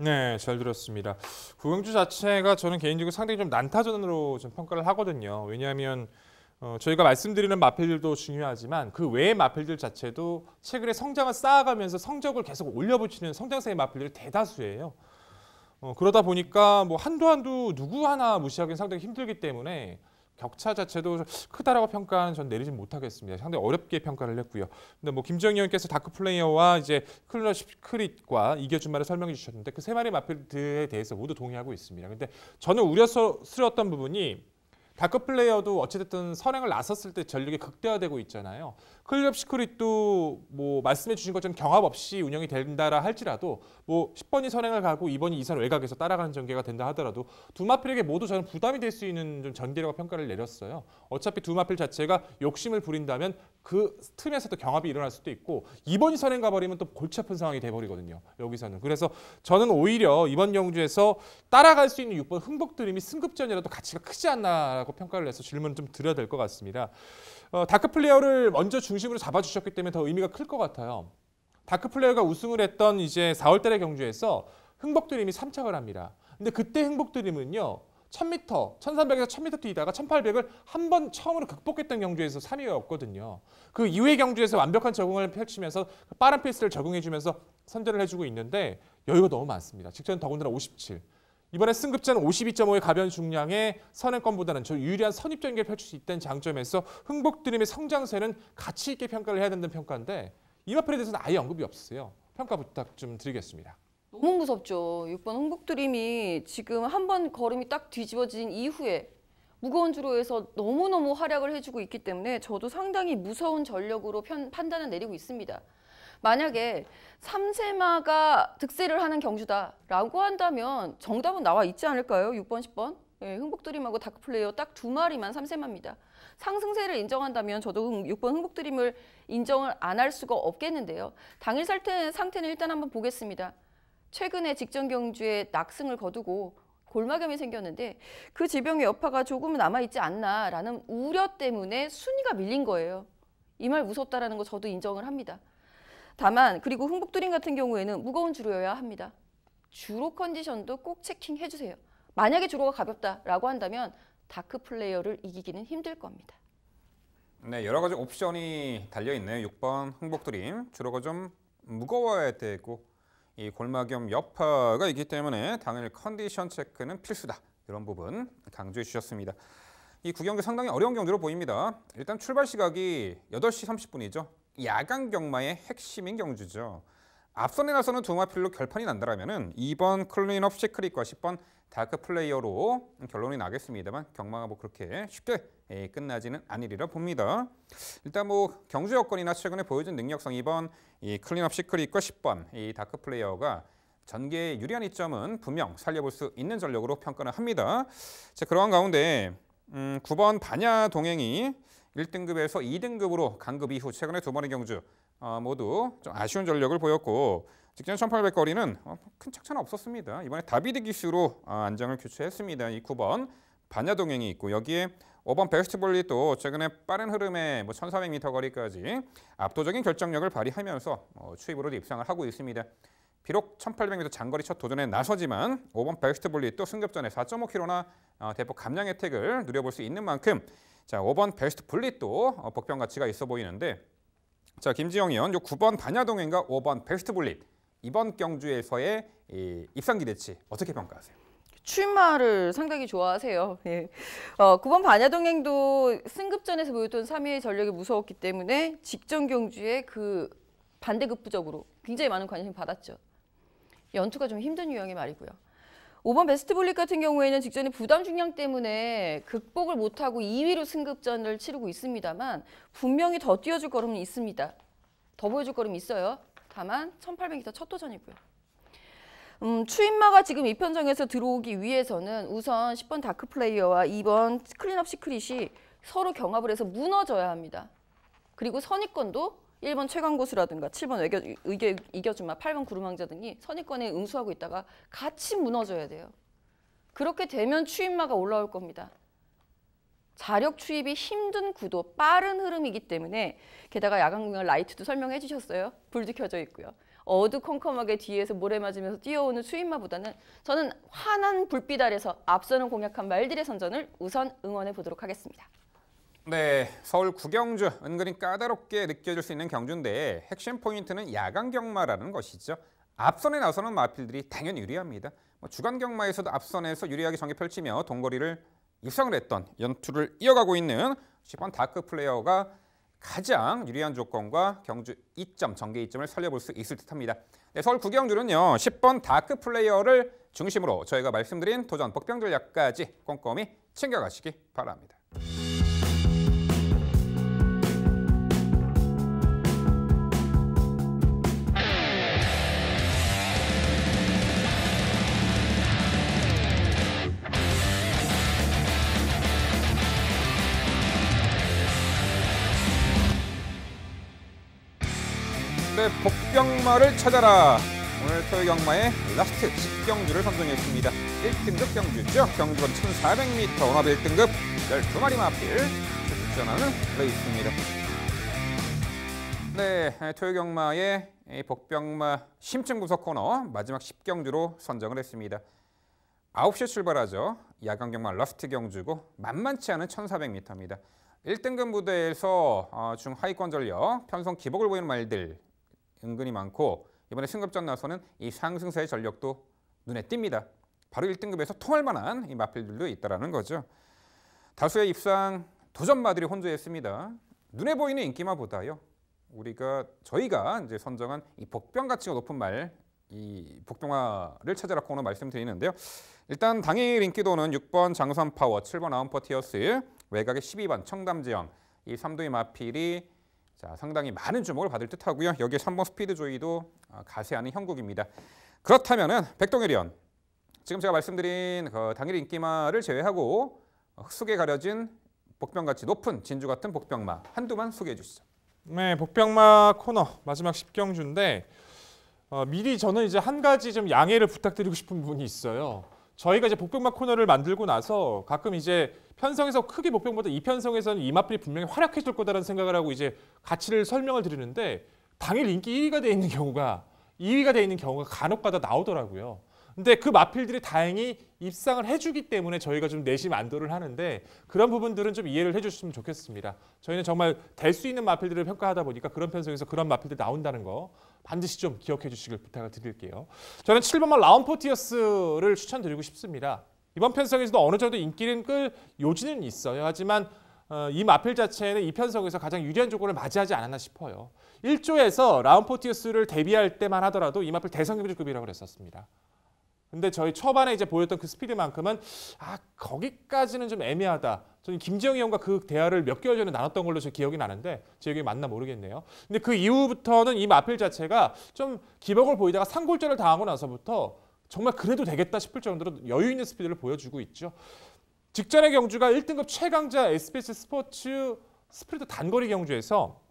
네, 잘 들었습니다. 구경주 자체가 저는 개인적으로 상당히 좀 난타전으로 좀 평가를 하거든요. 왜냐하면 어, 저희가 말씀드리는 마필들도 중요하지만 그 외의 마필들 자체도 최근에 성장을 쌓아가면서 성적을 계속 올려붙이는 성장세의 마필들이 대다수예요. 어, 그러다 보니까 뭐 한두 한두 누구 하나 무시하기는 상당히 힘들기 때문에 격차 자체도 크다라고 평가는 전 내리진 못하겠습니다. 상당히 어렵게 평가를 했고요. 근데 뭐 김정희 의원께서 다크 플레이어와 이제 클러시 크릿과 이겨준 말을 설명해 주셨는데 그 세 마리 마필드에 대해서 모두 동의하고 있습니다. 근데 저는 우려스러웠던 부분이 다크 플레이어도 어찌됐든 선행을 나섰을 때 전력이 극대화되고 있잖아요. 클럽 시크릿도 뭐 말씀해 주신 것처럼 경합 없이 운영이 된다라 할지라도 뭐 10번이 선행을 가고 2번이 이산 외곽에서 따라가는 전개가 된다 하더라도 두 마필에게 모두 저는 부담이 될 수 있는 좀 전개라고 평가를 내렸어요. 어차피 두 마필 자체가 욕심을 부린다면 그 틈에서도 경합이 일어날 수도 있고 2번이 선행 가버리면 또 골치 아픈 상황이 돼버리거든요. 여기서는. 그래서 저는 오히려 이번 경주에서 따라갈 수 있는 6번 흥복드림이 승급전이라도 가치가 크지 않나라고 평가를 해서 질문을 좀 드려야 될 것 같습니다. 어, 다크 플레이어를 먼저 중심으로 잡아주셨기 때문에 더 의미가 클 것 같아요. 다크 플레이어가 우승을 했던 이제 4월달의 경주에서 흥복드림이 3착을 합니다. 근데 그때 흥복드림은요. 1000m, 1300에서 1000m 뛰다가 1800을 한 번 처음으로 극복했던 경주에서 3위였거든요. 그 이후의 경주에서 완벽한 적응을 펼치면서 빠른 페이스를 적응해주면서 선전을 해주고 있는데 여유가 너무 많습니다. 직전 더군다나 57. 이번에 승급자는 52.5의 가변 중량에 선행권보다는 저 유리한 선입전기를 펼칠 수 있다는 장점에서 흥복드림의 성장세는 가치 있게 평가를 해야 된다는 평가인데 이 마필에 대해서는 아예 언급이 없어요. 평가 부탁 좀 드리겠습니다. 너무 무섭죠. 6번 흥복드림이 지금 한 번 걸음이 딱 뒤집어진 이후에 무거운 주로에서 너무너무 활약을 해주고 있기 때문에 저도 상당히 무서운 전력으로 편, 판단을 내리고 있습니다. 만약에 삼세마가 득세를 하는 경주다라고 한다면 정답은 나와 있지 않을까요? 6번, 10번? 예, 흥복드림하고 다크플레이어 딱 두 마리만 삼세마입니다. 상승세를 인정한다면 저도 6번 흥복드림을 인정을 안 할 수가 없겠는데요. 당일 상태, 상태는 일단 한번 보겠습니다. 최근에 직전 경주에 낙승을 거두고 골마겸이 생겼는데 그 질병의 여파가 조금은 남아있지 않나라는 우려 때문에 순위가 밀린 거예요. 이 말 무섭다라는 거 저도 인정을 합니다. 다만 그리고 흥복드림 같은 경우에는 무거운 주로여야 합니다. 주로 컨디션도 꼭 체킹해 주세요. 만약에 주로가 가볍다라고 한다면 다크 플레이어를 이기기는 힘들 겁니다. 네, 여러 가지 옵션이 달려 있네요. 6번 흥복두림 주로가 좀 무거워야 되고 이 골마겸 여파가 있기 때문에 당일 컨디션 체크는 필수다. 이런 부분 강조해 주셨습니다. 이 구경기 상당히 어려운 경기로 보입니다. 일단 출발 시각이 8시 30분이죠. 야간 경마의 핵심인 경주죠. 앞선에 나서는 두 마필로 결판이 난다라면 2번 클린업 시크릿과 10번 다크 플레이어로 결론이 나겠습니다만 경마가 뭐 그렇게 쉽게 예, 끝나지는 않으리라 봅니다. 일단 뭐 경주 여건이나 최근에 보여준 능력성 2번 이 클린업 시크릿과 10번 이 다크 플레이어가 전개에 유리한 이점은 분명 살려볼 수 있는 전력으로 평가를 합니다. 자, 그러한 가운데 음, 9번 반야 동행이 1등급에서 2등급으로 강급 이후 최근에 두 번의 경주 어, 모두 좀 아쉬운 전력을 보였고 직전 1800 거리는 어, 큰 착차는 없었습니다. 이번에 다비드 기수로 어, 안장을 교체했습니다. 이 9번 반야동행이 있고 여기에 5번 베스트볼리 또 최근에 빠른 흐름에 뭐 1400m 거리까지 압도적인 결정력을 발휘하면서 어, 추입으로 입상을 하고 있습니다. 비록 1800m 장거리 첫 도전에 나서지만 5번 베스트블리또승격전에 4.5km나 어, 대폭 감량 혜택을 누려볼 수 있는 만큼 자 5번 베스트블리또 어, 복병 가치가 있어 보이는데 자 김지영 의원 요 9번 반야동행과 5번 베스트블리 이번 경주에서의 이 입상 기대치 어떻게 평가하세요? 출마를 상당히 좋아하세요. 예. 어, 9번 반야동행도 승급전에서 보였던 3위의 전력이 무서웠기 때문에 직전 경주에 그 반대급부적으로 굉장히 많은 관심 을 받았죠. 연투가 좀 힘든 유형의 말이고요. 5번 베스트 블릭 같은 경우에는 직전에 부담 중량 때문에 극복을 못하고 2위로 승급전을 치르고 있습니다만 분명히 더 뛰어줄 걸음은 있습니다. 더 보여줄 걸음이 있어요. 다만 1800m 첫 도전이고요. 음, 추인마가 지금 이편정에서 들어오기 위해서는 우선 10번 다크 플레이어와 2번 클린업 시크릿이 서로 경합을 해서 무너져야 합니다. 그리고 선입권도 1번 최강고수라든가 7번 외교, 의교, 이겨준마 8번 구름왕자 등이 선입권에 응수하고 있다가 같이 무너져야 돼요. 그렇게 되면 추임마가 올라올 겁니다. 자력 추입이 힘든 구도, 빠른 흐름이기 때문에 게다가 야간공연 라이트도 설명해 주셨어요. 불도 켜져 있고요. 어두컴컴하게 뒤에서 모래 맞으면서 뛰어오는 추임마보다는 저는 환한 불빛 아래서 앞서는 공약한 말들의 선전을 우선 응원해 보도록 하겠습니다. 네, 서울 구경주 은근히 까다롭게 느껴질 수 있는 경주인데 핵심 포인트는 야간 경마라는 것이죠. 앞선에 나서는 마필들이 당연히 유리합니다. 뭐 주간 경마에서도 앞선에서 유리하게 전개 펼치며 동거리를 육상을 했던 연투를 이어가고 있는 10번 다크 플레이어가 가장 유리한 조건과 경주 2점, 전개 2점을 살려볼 수 있을 듯합니다. 네, 서울 구경주는요, 10번 다크 플레이어를 중심으로 저희가 말씀드린 도전 복병 전략까지 꼼꼼히 챙겨가시기 바랍니다. 경마를 찾아라. 오늘 토요 경마의 라스트 10경주를 선정했습니다. 1등급 경주죠. 경주건 1400m 원합 1등급 12마리 마필 출전하는 레이스입니다. 네, 토요 경마의 복병마 심층 구석 코너 마지막 10경주로 선정을 했습니다. 9시에 출발하죠. 야간 경마 라스트 경주고 만만치 않은 1400m입니다. 1등급 무대에서 어, 중하위권 전력, 편성 기복을 보이는 말들 은근히 많고 이번에 승급전 나서는 이 상승세의 전력도 눈에 띕니다. 바로 1등급에서 통할 만한 이 마필들도 있다라는 거죠. 다수의 입상 도전마들이 혼재했습니다. 눈에 보이는 인기마보다요. 우리가 저희가 이제 선정한 이 복병 가치가 높은 말, 이 복병화를 찾아라 코너 말씀드리는데요. 일단 당일 인기도는 6번 장선 파워, 7번 아운퍼 티어스, 외곽의 12번 청담지형, 이 삼두의 마필이 자, 상당히 많은 주목을 받을 듯하고요. 여기에 3번 스피드 조이도 어, 가세하는 형국입니다. 그렇다면은 백동일이언 지금 제가 말씀드린 그 당일 인기마를 제외하고 어, 흙속에 가려진 복병같이 높은 진주 같은 복병마 한두만 소개해 주시죠. 네, 복병마 코너 마지막 10경주인데 어, 미리 저는 이제 한 가지 좀 양해를 부탁드리고 싶은 부분이 있어요. 저희가 이제 복병마 코너를 만들고 나서 가끔 이제 편성에서 크게 목표보다 이편성에서는 이마필이 분명히 활약해 줄 거다라는 생각을 하고 이제 가치를 설명을 드리는데 당일 인기 1위가 돼 있는 경우가 2위가 돼 있는 경우가 간혹가다 나오더라고요. 근데 그 마필들이 다행히 입상을 해주기 때문에 저희가 좀 내심 안도를 하는데 그런 부분들은 좀 이해를 해주셨으면 좋겠습니다. 저희는 정말 될 수 있는 마필들을 평가하다 보니까 그런 편성에서 그런 마필들 나온다는 거 반드시 좀 기억해 주시길 부탁을 드릴게요. 저는 7번만 라운포티어스를 추천드리고 싶습니다. 이번 편성에서도 어느 정도 인기는 끌 요지는 있어요. 하지만 어, 이 마필 자체는 이 편성에서 가장 유리한 조건을 맞이하지 않았나 싶어요. 1조에서 라운포티우스를 대비할 때만 하더라도 이 마필 대선 경주급이라고 그랬었습니다. 근데 저희 초반에 이제 보였던 그 스피드만큼은 아 거기까지는 좀 애매하다. 저는 김지영의원과그 대화를 몇 개월 전에 나눴던 걸로 제 기억이 나는데 제 기억이 맞나 모르겠네요. 근데 그 이후부터는 이 마필 자체가 좀 기복을 보이다가 상골절을 당하고 나서부터 정말 그래도 되겠다 싶을 정도로 여유 있는 스피드를 보여주고 있죠. 직전의 경주가 1등급 최강자 SBS 스포츠 스프린트 단거리 경주에서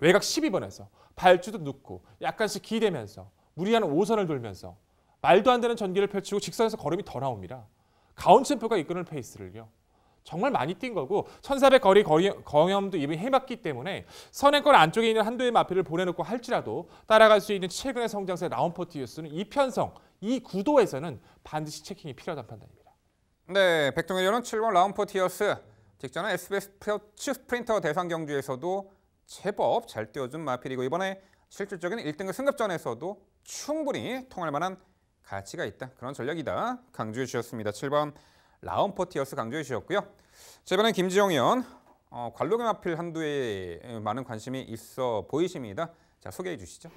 외곽 12번에서 발주도 눕고 약간씩 기대면서 무리하 5선을 돌면서 말도 안 되는 전기를 펼치고 직선에서 걸음이 더 나옵니다. 가온 챔프가 이끄는 페이스를요. 정말 많이 뛴 거고 1400 거리, 경험도 이미 해봤기 때문에 선행권 안쪽에 있는 한두의 마필을 보내놓고 할지라도 따라갈 수 있는 최근의 성장세 라운포티유스는 이편성 이 구도에서는 반드시 체킹이 필요하다는 판단입니다. 네, 백종현 의원은 7번 라운포티어스 직전에 SBS 스프린터 대상 경주에서도 제법 잘 뛰어준 마필이고 이번에 실질적인 1등급 승급전에서도 충분히 통할 만한 가치가 있다. 그런 전략이다. 강조해 주셨습니다. 7번 라운포티어스 강조해 주셨고요. 제번엔 김지영 의원, 어, 관록의 마필 한두에 많은 관심이 있어 보이십니다. 자, 소개해 주시죠.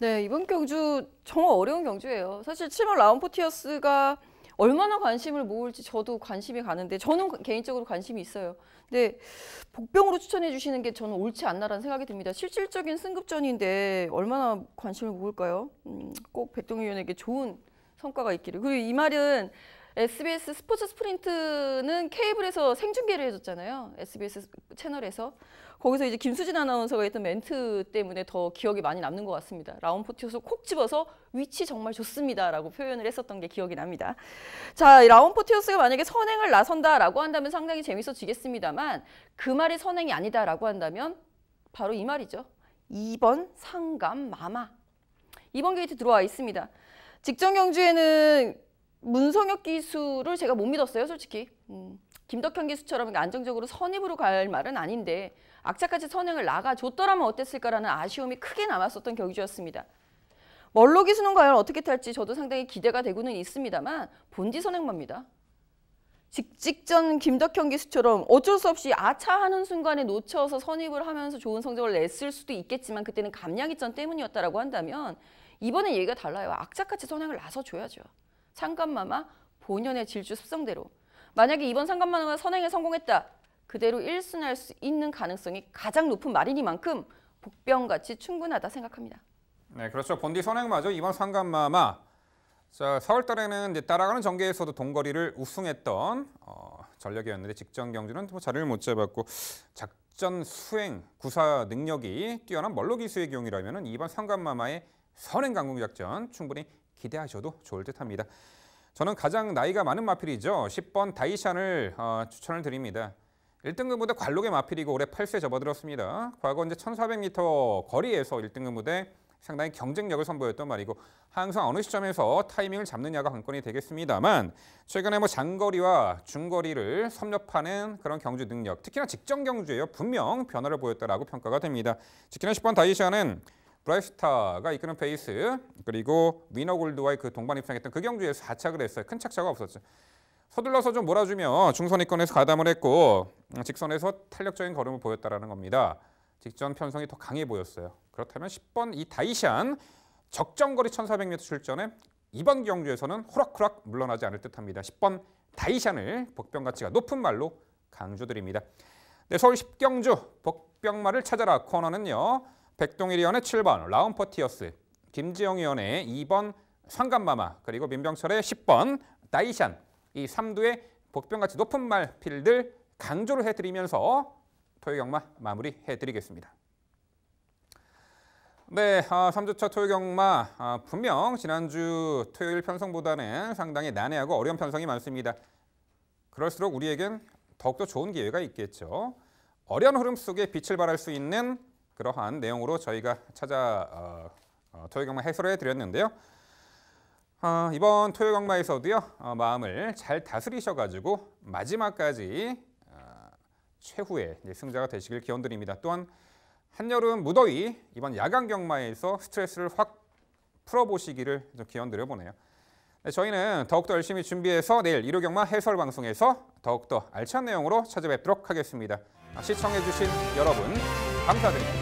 네, 이번 경주 정말 어려운 경주예요. 사실 7월 라운포티어스가 얼마나 관심을 모을지 저도 관심이 가는데 저는 개인적으로 관심이 있어요. 근데 복병으로 추천해 주시는 게 저는 옳지 않나라는 생각이 듭니다. 실질적인 승급전인데 얼마나 관심을 모을까요? 음, 꼭 백동위원에게 좋은 성과가 있기를. 그리고 이 말은 SBS 스포츠 스프린트는 케이블에서 생중계를 해줬잖아요. SBS 채널에서. 거기서 이제 김수진 아나운서가 했던 멘트 때문에 더 기억이 많이 남는 것 같습니다. 라온 포티오스 콕 집어서 위치 정말 좋습니다라고 표현을 했었던 게 기억이 납니다. 자, 라온 포티오스가 만약에 선행을 나선다라고 한다면 상당히 재밌어지겠습니다만 그 말이 선행이 아니다라고 한다면 바로 이 말이죠. 2번 상감 마마. 2번 게이트 들어와 있습니다. 직전 경주에는 문성혁 기수를 제가 못 믿었어요, 솔직히. 음, 김덕현 기수처럼 안정적으로 선입으로 갈 말은 아닌데 악착같이 선행을 나가줬더라면 어땠을까라는 아쉬움이 크게 남았었던 경기였습니다. 멀로기 수는 과연 어떻게 탈지 저도 상당히 기대가 되고는 있습니다만 본지 선행마입니다. 직전 김덕현 기수처럼 어쩔 수 없이 아차하는 순간에 놓쳐서 선입을 하면서 좋은 성적을 냈을 수도 있겠지만 그때는 감량이전 때문이었다라고 한다면 이번엔 얘기가 달라요. 악착같이 선행을 나서줘야죠. 상감마마 본연의 질주 습성대로. 만약에 이번 상감마마 선행에 성공했다. 그대로 1순위할 수 있는 가능성이 가장 높은 말이니만큼 복병같이 충분하다 생각합니다. 네, 그렇죠. 본디 선행마저 이번 상감마마. 자, 4월 달에는 이제 따라가는 전개에서도 동거리를 우승했던 어, 전력이었는데 직전 경주는 뭐 자리를 못 잡았고 작전 수행, 구사 능력이 뛰어난 멀로 기수의 경이라면 이번 상감마마의 선행 강공 작전 충분히 기대하셔도 좋을 듯합니다. 저는 가장 나이가 많은 마필이죠. 10번 다이샨을 어, 추천을 드립니다. 1등급 무대 관록의 마필이고 올해 8세 접어들었습니다. 과거 이제 1400m 거리에서 1등급 무대 상당히 경쟁력을 선보였던 말이고 항상 어느 시점에서 타이밍을 잡느냐가 관건이 되겠습니다만 최근에 뭐 장거리와 중거리를 섭렵하는 그런 경주 능력 특히나 직전 경주에요 분명 변화를 보였다라고 평가가 됩니다. 직는 10번 다이시아는 브라이스타가 이끄는 페이스 그리고 위너골드와의 그 동반 입상했던 그 경주에서 4착을 했어요. 큰 착차가 없었죠. 서둘러서 좀 몰아주며 중선위권에서 가담을 했고 음, 직선에서 탄력적인 걸음을 보였다라는 겁니다. 직전 편성이 더 강해 보였어요. 그렇다면 10번 이 다이샨 적정거리 1400m 출전에 이번 경주에서는 호락호락 물러나지 않을 듯합니다. 10번 다이샨을 복병 가치가 높은 말로 강조드립니다. 네, 서울 10경주 복병말을 찾아라 코너는요. 백동일 위원의 7번 라운퍼티어스, 김지영 위원의 2번 상감마마, 그리고 민병철의 10번 다이샨 이 3두의 복병같이 높은 말필들 강조를 해드리면서 토요경마 마무리해드리겠습니다. 네, 3주차 아, 토요경마 아, 분명 지난주 토요일 편성보다는 상당히 난해하고 어려운 편성이 많습니다. 그럴수록 우리에겐 더욱더 좋은 기회가 있겠죠. 어려운 흐름 속에 빛을 발할 수 있는 그러한 내용으로 저희가 찾아 어, 어, 토요경마 해설을 해드렸는데요. 어, 이번 토요 강마에서도요 어, 마음을 잘 다스리셔가지고 마지막까지 어, 최후의 네, 승자가 되시길 기원드립니다. 또한 한여름 무더위 이번 야간 경마에서 스트레스를 확 풀어보시기를 좀 기원드려 보네요. 네, 저희는 더욱더 열심히 준비해서 내일 일요 경마 해설 방송에서 더욱더 알찬 내용으로 찾아뵙도록 하겠습니다. 시청해주신 여러분 감사드립니다.